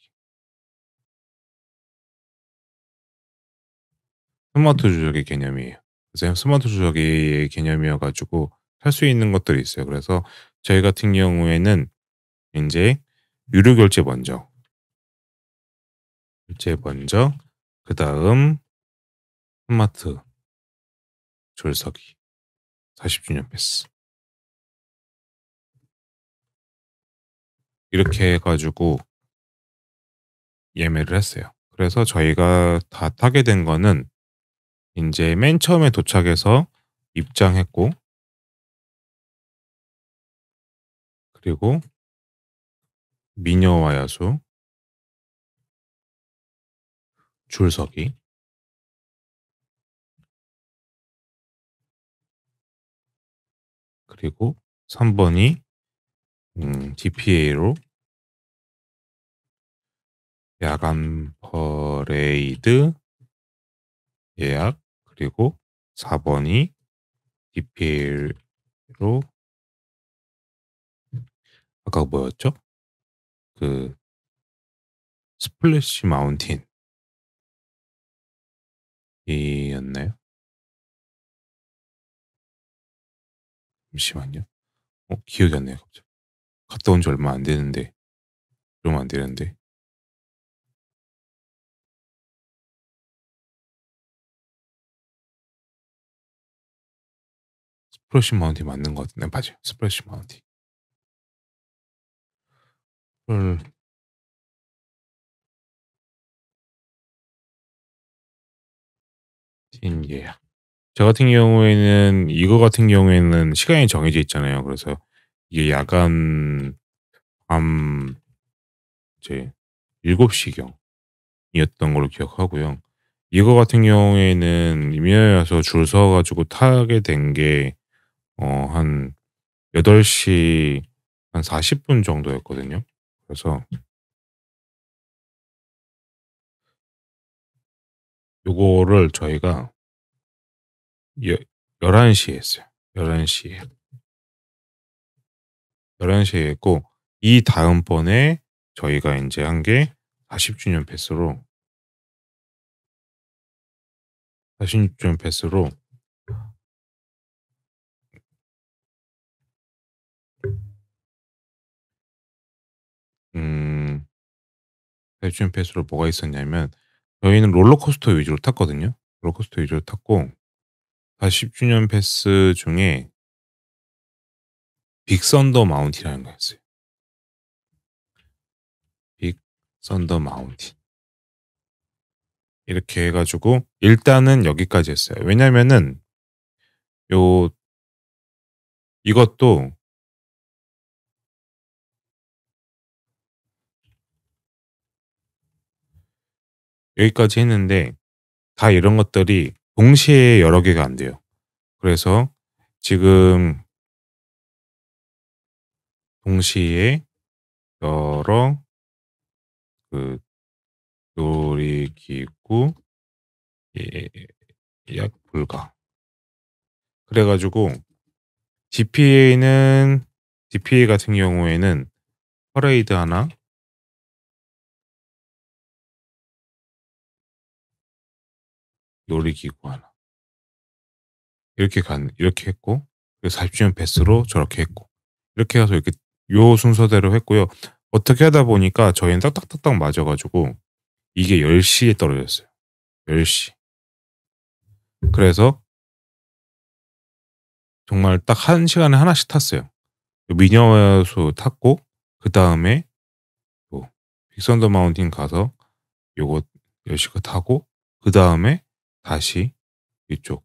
스마트 주적의 개념이에요. 그래서 스마트 주적의 개념이어가지고 할 수 있는 것들이 있어요. 그래서 저희 같은 경우에는 이제 유료 결제 먼저, 결제 먼저, 그 다음 스마트 졸서기 40주년 패스. 이렇게 해가지고 예매를 했어요. 그래서 저희가 다 타게 된 거는 이제 맨 처음에 도착해서 입장했고 그리고 미녀와 야수 줄서기 그리고 3번이 음, DPA로 야간 퍼레이드 예약 그리고 4번이 DPL로 아까 뭐였죠? 그 스플래시 마운틴 이었나요? 잠시만요. 어, 기억이 안 나요, 갑자기. 갔다 온 지 얼마 안 되는데, 이러면 안 되는데. 스프레시 마운티 맞는 것 같은데 맞아요. 스프레시 마운티. 그 예. 저 같은 경우에는 이거 같은 경우에는 시간이 정해져 있잖아요. 그래서 이게 약간밤 이제 7시경이었던 걸로 기억하고요. 이거 같은 경우에는 임야에서 줄 서가지고 타게 된게 어, 한 8시 한 40분 정도였거든요. 그래서 요거를 저희가 11시에 했어요. 11시에. 11시에 했고, 이 다음번에 저희가 이제 한 게 40주년 패스로, 40주년 패스로 음. 해준 패스로 뭐가 있었냐면 저희는 롤러코스터 위주로 탔거든요. 롤러코스터 위주로 탔고 40주년 패스 중에 빅썬더 마운틴이라는 거였어요. 빅 썬더 마운틴. 이렇게 해가지고 일단은 여기까지 했어요. 왜냐면은 요 이것도 여기까지 했는데 다 이런 것들이 동시에 여러 개가 안 돼요. 그래서 지금 동시에 여러 그 놀이기구 예약 불가 그래가지고 DPA는 DPA 같은 경우에는 퍼레이드 하나 놀이기구 하나. 이렇게 간, 이렇게 했고, 그 40주년 배스로 저렇게 했고, 이렇게 해서 이렇게 요 순서대로 했고요. 어떻게 하다 보니까 저희는 딱딱딱딱 맞아가지고, 이게 10시에 떨어졌어요. 10시. 그래서, 정말 딱 한 시간에 하나씩 탔어요. 미녀수 탔고, 그 다음에, 빅선더 마운틴 가서, 요거 10시가 타고, 그 다음에, 다시 이쪽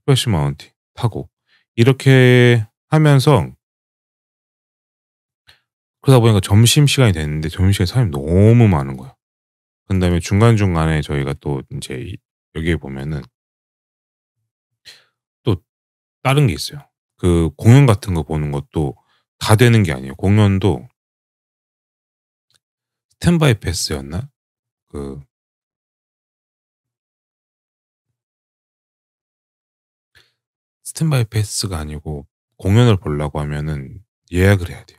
스페시 마운틴 타고 이렇게 하면서 그러다 보니까 점심시간이 됐는데 점심시간에 사람이 너무 많은 거야. 그 다음에 중간중간에 저희가 또 이제 여기에 보면은 또 다른 게 있어요. 그 공연 같은 거 보는 것도 다 되는 게 아니에요. 공연도 스탠바이 패스였나? 그 스탠바이 패스가 아니고 공연을 보려고 하면은 예약을 해야 돼요.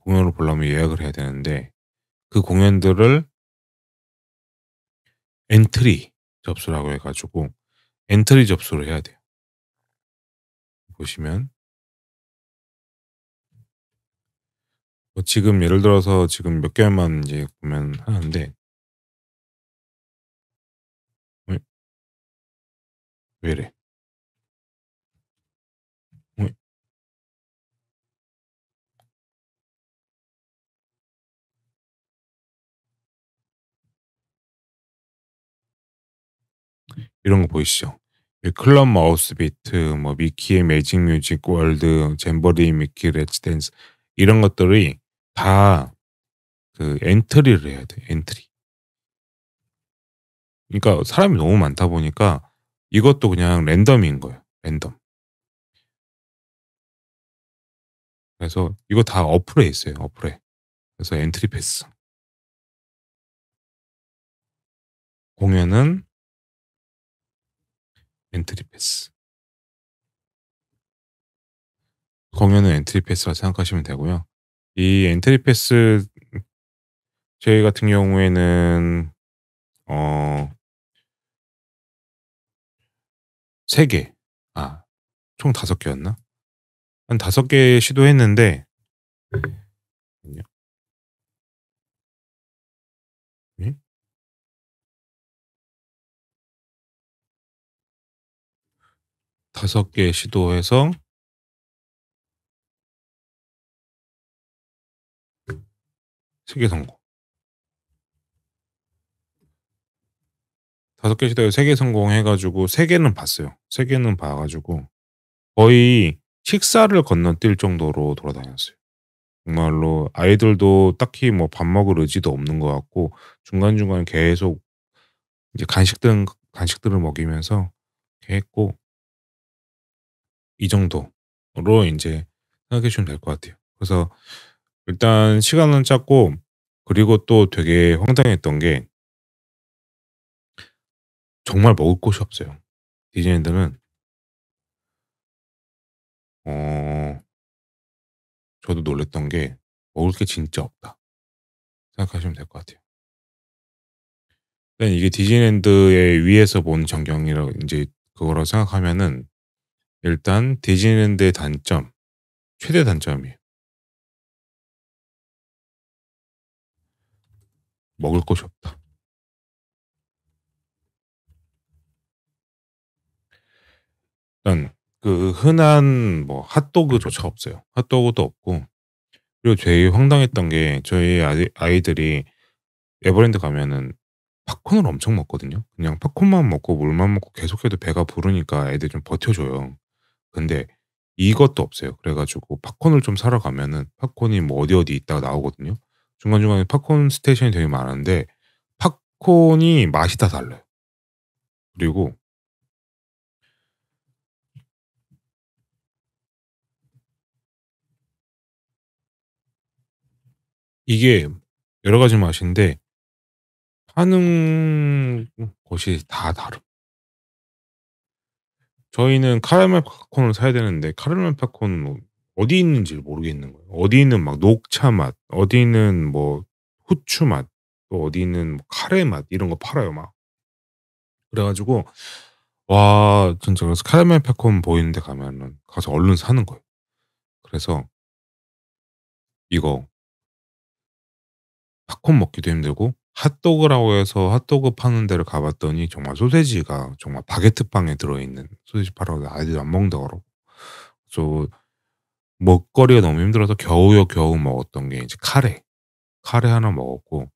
공연을 보려면 예약을 해야 되는데 그 공연들을 엔트리 접수라고 해가지고 엔트리 접수를 해야 돼요. 보시면 뭐 지금 예를 들어서 지금 몇 개월만 이제 보면 하는데 왜? 왜래? 이런 거 보이시죠? 클럽 마우스 비트, 뭐 미키의 매직 뮤직 월드, 잼버리 미키 레츠 댄스 이런 것들이 다 그 엔트리를 해야 돼. 엔트리. 그러니까 사람이 너무 많다 보니까 이것도 그냥 랜덤인 거예요. 랜덤. 그래서 이거 다 어플에 있어요. 어플에. 그래서 엔트리 패스. 공연은 엔트리 패스. 공연은 엔트리 패스라 생각하시면 되고요. 이 엔트리 패스 저희 같은 경우에는 어 3개. 아, 총 5개였나? 한 5개 시도했는데 다섯 개 시도해서 세 개 성공. 다섯 개시도해서세 개 성공해가지고 세 개는 봤어요. 세 개는 봐가지고 거의 식사를 건너뛸 정도로 돌아다녔어요. 정말로 아이들도 딱히 뭐 밥 먹을 의지도 없는 것 같고 중간중간 계속 이제 간식 등 간식들을 먹이면서 이 했고 이 정도로 이제 생각해 주시면 될 것 같아요. 그래서 일단 시간은 짧고 그리고 또 되게 황당했던 게 정말 먹을 곳이 없어요. 디즈니랜드는 어 저도 놀랬던 게 먹을 게 진짜 없다 생각하시면 될 것 같아요. 일단 이게 디즈니랜드의 위에서 본 전경이라고 이제 그거로 생각하면은 일단 디즈니랜드의 단점, 최대 단점이에요. 먹을 것이 없다. 일단 그 흔한 뭐 핫도그조차 없어요. 핫도그도 없고 그리고 제일 황당했던 게 저희 아이들이 에버랜드 가면은 팝콘을 엄청 먹거든요. 그냥 팝콘만 먹고 물만 먹고 계속해도 배가 부르니까 애들 좀 버텨줘요. 근데 이것도 없어요. 그래가지고 팝콘을 좀 사러 가면은 팝콘이 뭐 어디 어디 있다가 나오거든요. 중간중간에 팝콘 스테이션이 되게 많은데 팝콘이 맛이 다 달라요. 그리고 이게 여러 가지 맛인데 파는 곳이 다 다름. 저희는 카라멜 팝콘을 사야 되는데 카라멜 팝콘은 뭐 어디 있는지 모르겠는 거예요. 어디 있는 막 녹차 맛, 어디 있는 뭐 후추 맛, 또 어디 있는 뭐 카레 맛 이런 거 팔아요 막. 그래가지고 와 진짜 그래서 카라멜 팝콘 보이는데 가면은 가서 얼른 사는 거예요. 그래서 이거 팝콘 먹기도 힘들고 핫도그라고 해서 핫도그 파는 데를 가봤더니 정말 소세지가 정말 바게트 빵에 들어있는 소세지 팔아서 아이들 안 먹는다 그러고 저 먹거리가 너무 힘들어서 겨우여 겨우 먹었던 게 이제 카레 카레 하나 먹었고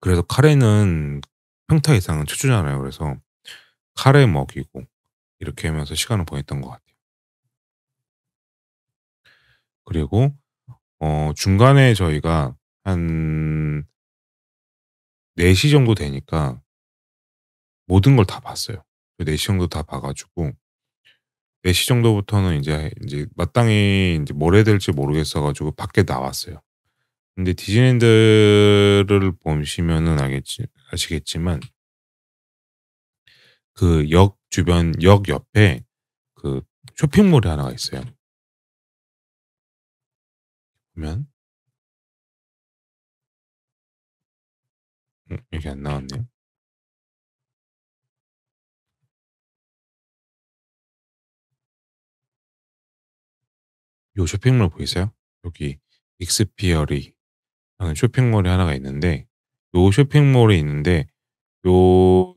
그래서 카레는 평타 이상은 최초잖아요 그래서 카레 먹이고 이렇게 하면서 시간을 보냈던 것 같아요 그리고 어 중간에 저희가 한 4시 정도 되니까 모든 걸 다 봤어요. 4시 그 정도 다 봐가지고 4시 정도부터는 이제 이제 마땅히 이제 뭘 해야 될지 모르겠어가지고 밖에 나왔어요. 근데 디즈니랜드를 보시면은 알겠지 아시겠지만 그 역 주변 역 옆에 그 쇼핑몰이 하나가 있어요. 보면 음, 이게 안 나왔네요. 요 쇼핑몰 보이세요? 여기 익스피어리 하는 쇼핑몰이 하나가 있는데 요 쇼핑몰이 있는데 요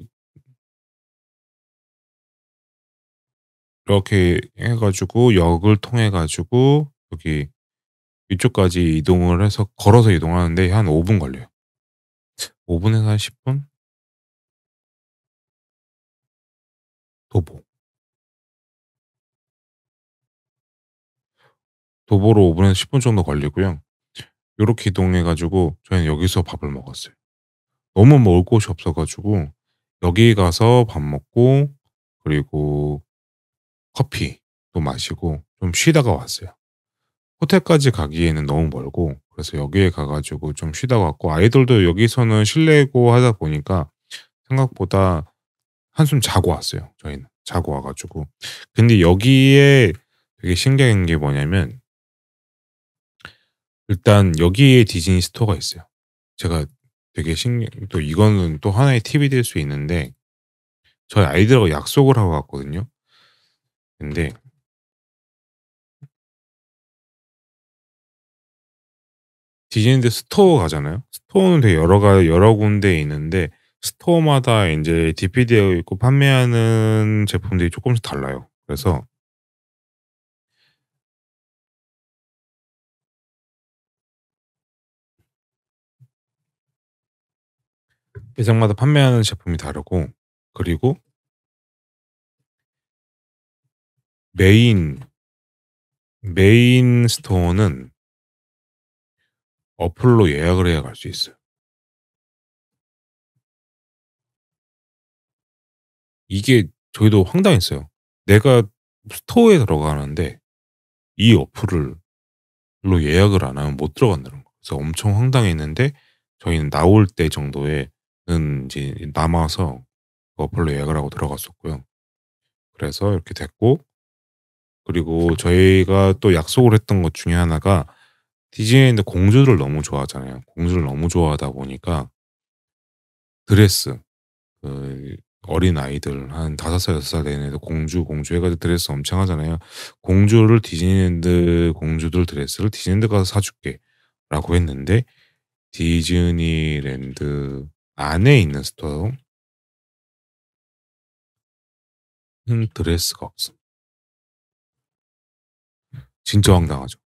이렇게 해가지고 역을 통해 가지고 여기 이쪽까지 이동을 해서 걸어서 이동하는데 한 5분 걸려요. 5분에서 10분? 도보. 도보로 5분에서 10분 정도 걸리고요. 이렇게 이동해가지고 저희는 여기서 밥을 먹었어요. 너무 먹을 곳이 없어가지고 여기 가서 밥 먹고 그리고 커피도 마시고 좀 쉬다가 왔어요. 호텔까지 가기에는 너무 멀고 그래서 여기에 가가지고 좀 쉬다 왔고 아이돌도 여기서는 실내고 하다 보니까 생각보다 한숨 자고 왔어요. 저희는 자고 와가지고 근데 여기에 되게 신기한 게 뭐냐면 일단 여기에 디즈니 스토어가 있어요. 제가 되게 신기 또 이거는 또 하나의 팁이 될 수 있는데 저희 아이들하고 약속을 하고 갔거든요. 근데 디즈니랜드 스토어 가잖아요. 스토어는 되게 여러 가 여러 군데 있는데 스토어마다 이제 DP되어 있고 판매하는 제품들이 조금씩 달라요. 그래서 회장마다 판매하는 제품이 다르고 그리고 메인 메인 스토어는 어플로 예약을 해야 갈 수 있어요. 이게 저희도 황당했어요. 내가 스토어에 들어가는데 이 어플로 예약을 안 하면 못 들어간다는 거. 그래서 엄청 황당했는데 저희는 나올 때 정도에는 이제 남아서 그 어플로 예약을 하고 들어갔었고요. 그래서 이렇게 됐고 그리고 저희가 또 약속을 했던 것 중에 하나가 디즈니랜드 공주를 너무 좋아하잖아요. 공주를 너무 좋아하다 보니까 드레스 그 어린 아이들 한 다섯 살 여섯 살 되는 애들 공주 공주 해가지고 드레스 엄청 하잖아요. 공주를 디즈니랜드 공주들 드레스를 디즈니랜드 가서 사줄게라고 했는데 디즈니랜드 안에 있는 스토어는 드레스가 없음. 진짜 황당하죠.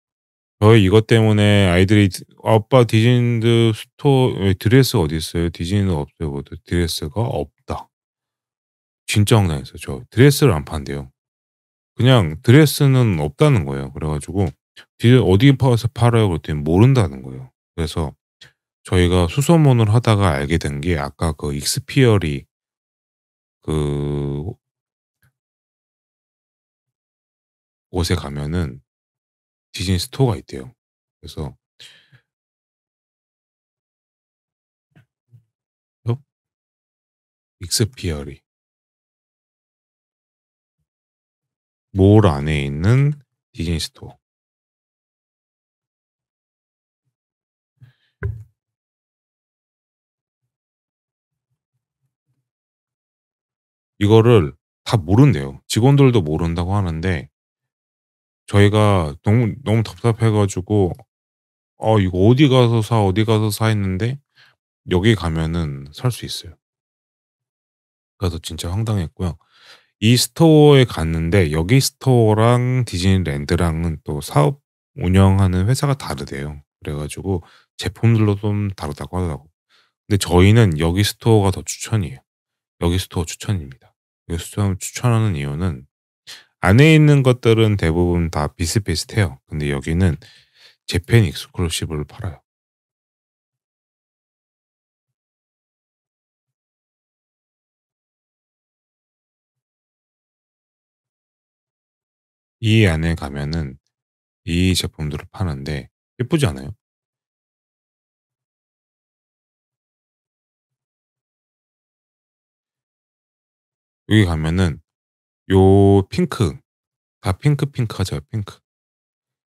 저희 이것 때문에 아이들이 아빠 디즈니드 스토 드레스 어디 있어요? 디즈니는 없어요. 뭐, 드레스가 없다. 진짜 황당했어저 드레스를 안 판대요. 그냥 드레스는 없다는 거예요. 그래가지고 디즈니 어디 파서 팔아요? 그랬더니 모른다는 거예요. 그래서 저희가 수소문을 하다가 알게 된 게 아까 그 익스피어리 그옷에 가면은 디즈니 스토어가 있대요. 그래서 어? 익스피어리 몰 안에 있는 디즈니 스토어 이거를 다 모른대요. 직원들도 모른다고 하는데 저희가 너무 너무 답답해가지고 어 이거 어디 가서 사 어디 가서 사 했는데 여기 가면은 살 수 있어요. 그래서 진짜 황당했고요. 이 스토어에 갔는데 여기 스토어랑 디즈니랜드랑은 또 사업 운영하는 회사가 다르대요. 그래가지고 제품들로 좀 다르다고 하더라고. 근데 저희는 여기 스토어가 더 추천이에요. 여기 스토어 추천입니다. 여기 스토어 추천하는 이유는 안에 있는 것들은 대부분 다 비슷비슷해요. 근데 여기는 재팬 익스클루시브를 팔아요. 이 안에 가면은 이 제품들을 파는데 예쁘지 않아요? 여기 가면은 요핑크다 핑크 핑크하죠 핑크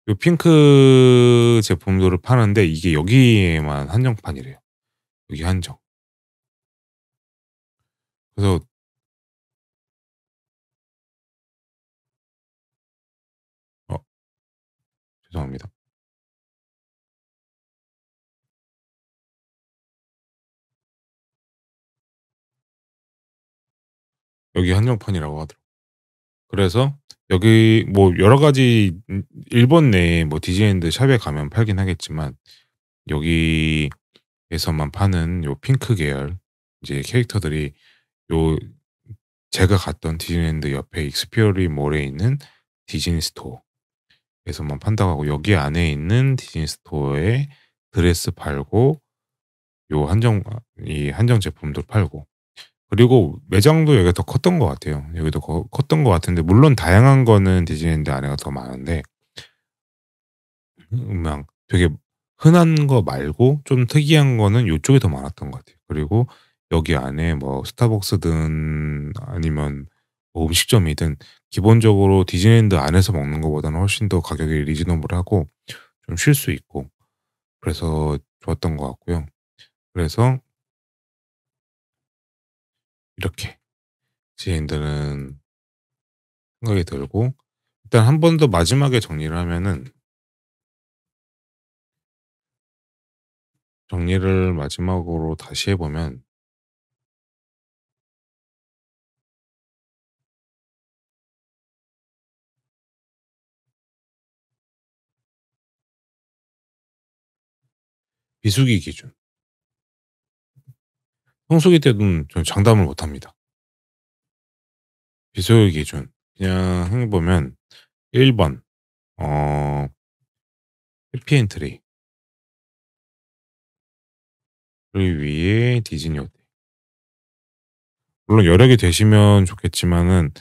요 핑크 제품들을 파는데 이게 여기에만 한정판이래요 여기 한정 그래서 어 죄송합니다 여기 한정판이라고 하더라고 그래서 여기 뭐 여러 가지 일본 내에 뭐 디즈니랜드 샵에 가면 팔긴 하겠지만 여기에서만 파는 요 핑크 계열 이제 캐릭터들이 요 제가 갔던 디즈니랜드 옆에 익스피어리 몰에 있는 디즈니 스토어에서만 판다고 하고 여기 안에 있는 디즈니 스토어에 드레스 팔고 요 한정 이 한정 제품도 팔고 그리고 매장도 여기가 더 컸던 것 같아요. 여기도 거, 컸던 것 같은데 물론 다양한 거는 디즈니랜드 안에가 더 많은데 음악 되게 흔한 거 말고 좀 특이한 거는 이쪽이 더 많았던 것 같아요. 그리고 여기 안에 뭐 스타벅스든 아니면 뭐 음식점이든 기본적으로 디즈니랜드 안에서 먹는 것보다는 훨씬 더 가격이 리즈너블하고 좀 쉴 수 있고 그래서 좋았던 것 같고요. 그래서 이렇게 지인들은 생각이 들고 일단 한 번 더 마지막에 정리를 하면은 정리를 마지막으로 다시 해보면 비수기 기준 평소기 때는 저 장담을 못합니다. 비소의 기준 그냥 해보면 1번 어 해피엔트리 를위에 디즈니 호텔 물론 여력이 되시면 좋겠지만은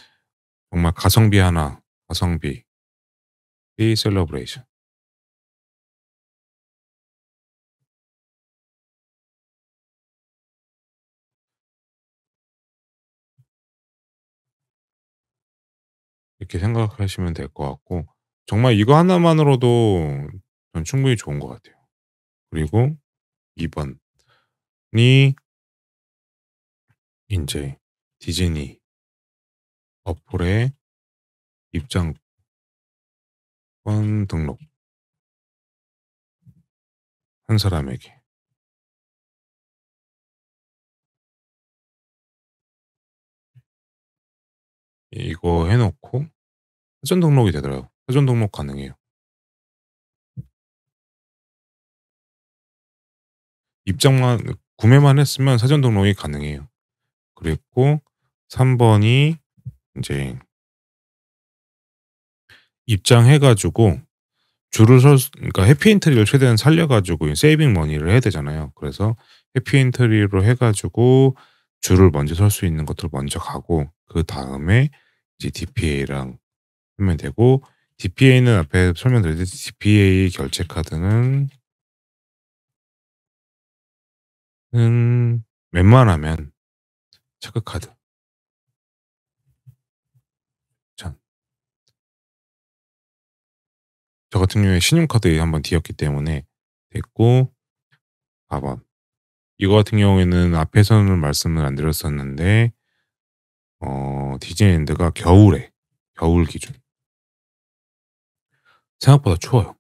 정말 가성비 하나 가성비 이 셀러브레이션 이렇게 생각하시면 될 것 같고 정말 이거 하나만으로도 전 충분히 좋은 것 같아요. 그리고 2번이 이제 디즈니 어플의 입장권 등록 한 사람에게 이거 해놓고 회전 등록이 되더라고요. 회전 등록 가능해요. 입장만 구매만 했으면 사전 등록이 가능해요. 그랬고 3번이 이제 입장해가지고 줄을 설 수, 그러니까 해피엔트리를 최대한 살려가지고 세이빙 머니를 해야 되잖아요. 그래서 해피엔트리로 해가지고 줄을 먼저 설 수 있는 것들을 먼저 가고 그 다음에 이제 DPA랑 하면 되고 DPA는 앞에 설명드렸듯이 DPA 결제 카드는 는 웬만하면 체크 카드 저 같은 경우에 신용카드에 한번 뒤었기 때문에 됐고 4번 이거 같은 경우에는 앞에서는 말씀을 안 드렸었는데 어, 디즈니랜드가 겨울에 겨울 기준 생각보다 추워요.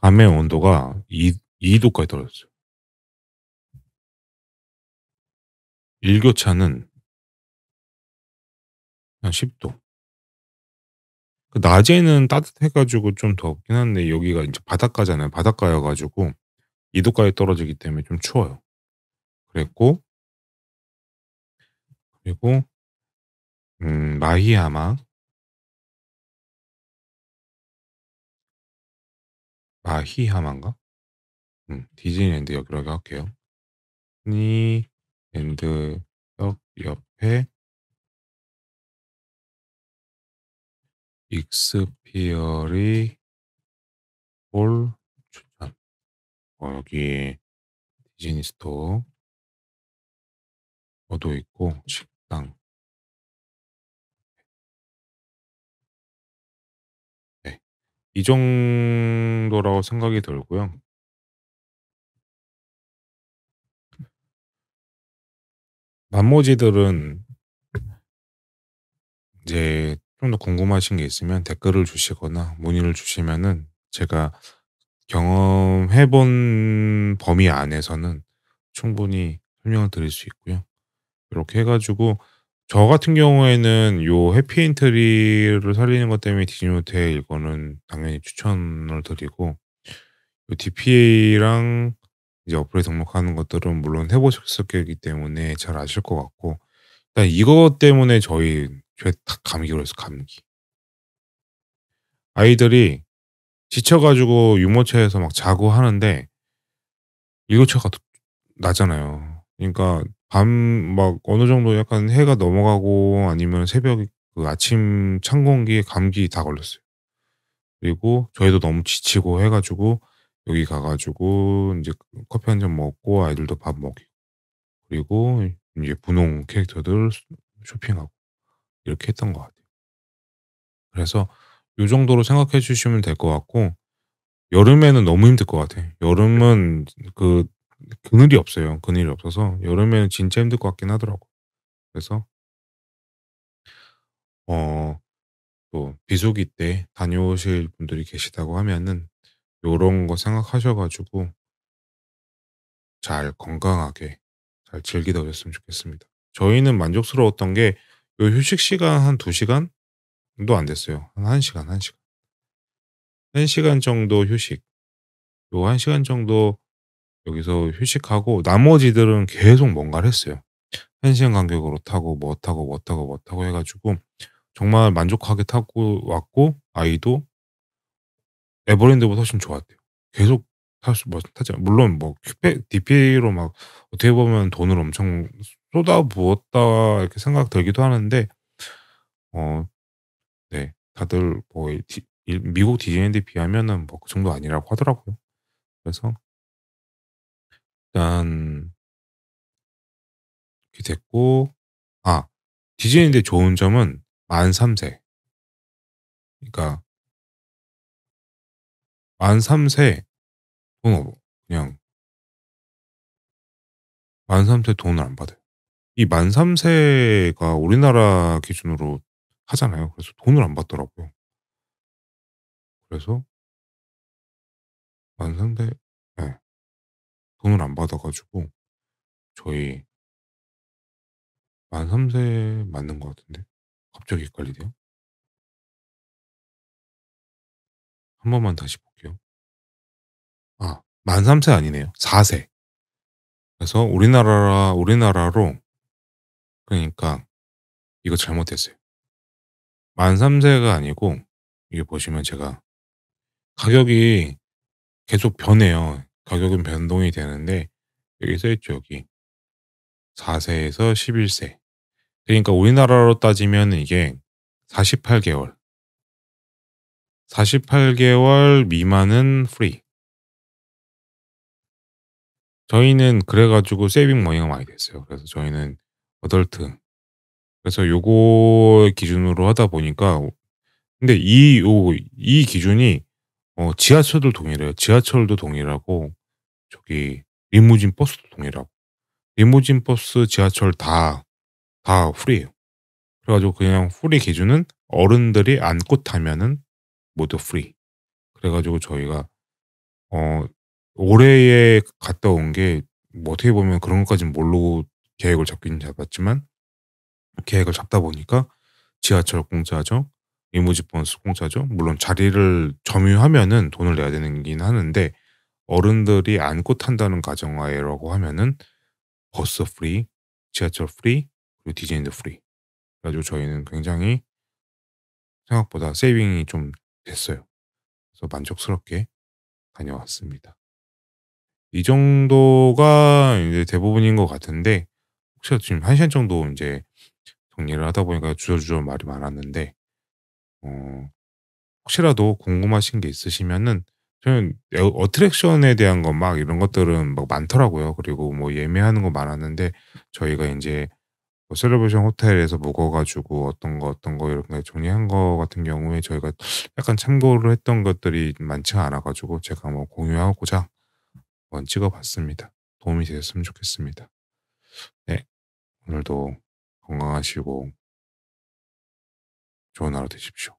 밤의 온도가 2 2°까지 떨어졌어요. 일교차는 한1 0도그 낮에는 따뜻해 가지고 좀 덥긴 한데 여기가 인제 바닷가잖아요. 바닷가여 가지고 2도까지 떨어지기 때문에 좀 추워요. 그랬고 그리고 음 마히야마 아 히하만가? 음, 디즈니랜드 역이라고 할게요. 디즈니랜드 역 옆에 익스피어리 볼 추천. 어, 여기 디즈니 스토어도 있고 식당 이 정도라고 생각이 들고요. 나머지들은 이제 좀 더 궁금하신 게 있으면 댓글을 주시거나 문의를 주시면은 제가 경험해 본 범위 안에서는 충분히 설명을 드릴 수 있고요. 이렇게 해가지고 저 같은 경우에는 요 해피엔트리를 살리는 것 때문에 디즈니 호텔 이거는 당연히 추천을 드리고 요 DPA랑 이제 어플에 등록하는 것들은 물론 해보셨었기 때문에 잘 아실 것 같고 일단 이거 때문에 저희 죄탁 감기로 해서 감기 아이들이 지쳐가지고 유모차에서 막 자고 하는데 유모차가 나잖아요 그러니까 밤막 어느 정도 약간 해가 넘어가고 아니면 새벽 그 아침 찬 공기에 감기 다 걸렸어요. 그리고 저희도 너무 지치고 해가지고 여기 가가지고 이제 커피 한 잔 먹고 아이들도 밥 먹이고 그리고 이제 분홍 캐릭터들 쇼핑하고 이렇게 했던 것 같아요. 그래서 이 정도로 생각해 주시면 될 것 같고 여름에는 너무 힘들 것 같아. 요 여름은 그 그늘이 없어요. 그늘이 없어서 여름에는 진짜 힘들 것 같긴 하더라고. 그래서 어또 비수기 때 다녀오실 분들이 계시다고 하면은 요런 거 생각하셔가지고 잘 건강하게 잘 즐기다 오셨으면 좋겠습니다. 저희는 만족스러웠던 게 요 휴식 시간 한 두시간도안 됐어요. 한 1시간, 한시간한시간 정도 휴식. 요 한시간 정도 여기서 휴식하고 나머지들은 계속 뭔가를 했어요. 한 시간 간격으로 타고 뭐 타고 뭐 타고 뭐 타고 해가지고 정말 만족하게 타고 왔고 아이도 에버랜드보다 훨씬 좋았대요. 계속 탈수 뭐, 타지 물론 뭐 큐페 DPA로 막 어떻게 보면 돈을 엄청 쏟아부었다 이렇게 생각 들기도 하는데 어 네 다들 뭐 디, 미국 디즈니에 비하면은 뭐 그 정도 아니라고 하더라고요. 그래서 일단 이렇게 됐고 아디 DJ인데 좋은 점은 만 3세 그러니까 만 3세 돈 없어 그냥 만 3세 돈을 안 받아요. 이만 3세가 우리나라 기준으로 하잖아요. 그래서 돈을 안 받더라고요. 그래서 만 3세 돈을 안 받아가지고 저희 만 3세 맞는 것 같은데 갑자기 헷갈리네요. 한 번만 다시 볼게요. 아, 만 3세 아니네요. 4세. 그래서 우리나라 우리나라로 그러니까 이거 잘못했어요만 3세가 아니고 이게 보시면 제가 가격이 계속 변해요. 가격은 변동이 되는데 여기 써있죠 여기 4세에서 11세 그러니까 우리나라로 따지면 이게 48개월 48개월 미만은 프리 저희는 그래가지고 세이빙 머니가 많이 됐어요 그래서 저희는 어덜트 그래서 요거 기준으로 하다 보니까 근데 이, 요, 이 기준이 어, 지하철도 동일해요. 지하철도 동일하고 저기 리무진 버스도 동일하고 리무진 버스, 지하철 다다 풀이에요. 그래가지고 그냥 풀리 기준은 어른들이 안고 타면은 모두 프리. 그래가지고 저희가 어 올해에 갔다 온게뭐 어떻게 보면 그런 것까진 모르고 계획을 잡긴 잡았지만 계획을 잡다 보니까 지하철 공짜죠. 이모집펀스 공짜죠. 물론 자리를 점유하면은 돈을 내야 되는긴 하는데 어른들이 안고 탄다는 가정하에라고 하면은 버스 프리, 지하철 프리, 그리고 디즈니도 프리. 그래가지고 저희는 굉장히 생각보다 세이빙이 좀 됐어요. 그래서 만족스럽게 다녀왔습니다. 이 정도가 이제 대부분인 것 같은데 혹시 지금 한 시간 정도 이제 정리를 하다 보니까 주저주저 말이 많았는데 어, 혹시라도 궁금하신 게 있으시면은 저는 어트랙션에 대한 것 막 이런 것들은 막 많더라고요. 그리고 뭐 예매하는 거 많았는데 저희가 이제 뭐셀러브션 호텔에서 묵어가지고 어떤 거 어떤 거 이렇게 정리한 거 같은 경우에 저희가 약간 참고를 했던 것들이 많지 않아가지고 제가 뭐 공유하고자 한번 찍어봤습니다. 도움이 되셨으면 좋겠습니다. 네, 오늘도 건강하시고 좋은 하루 되십시오.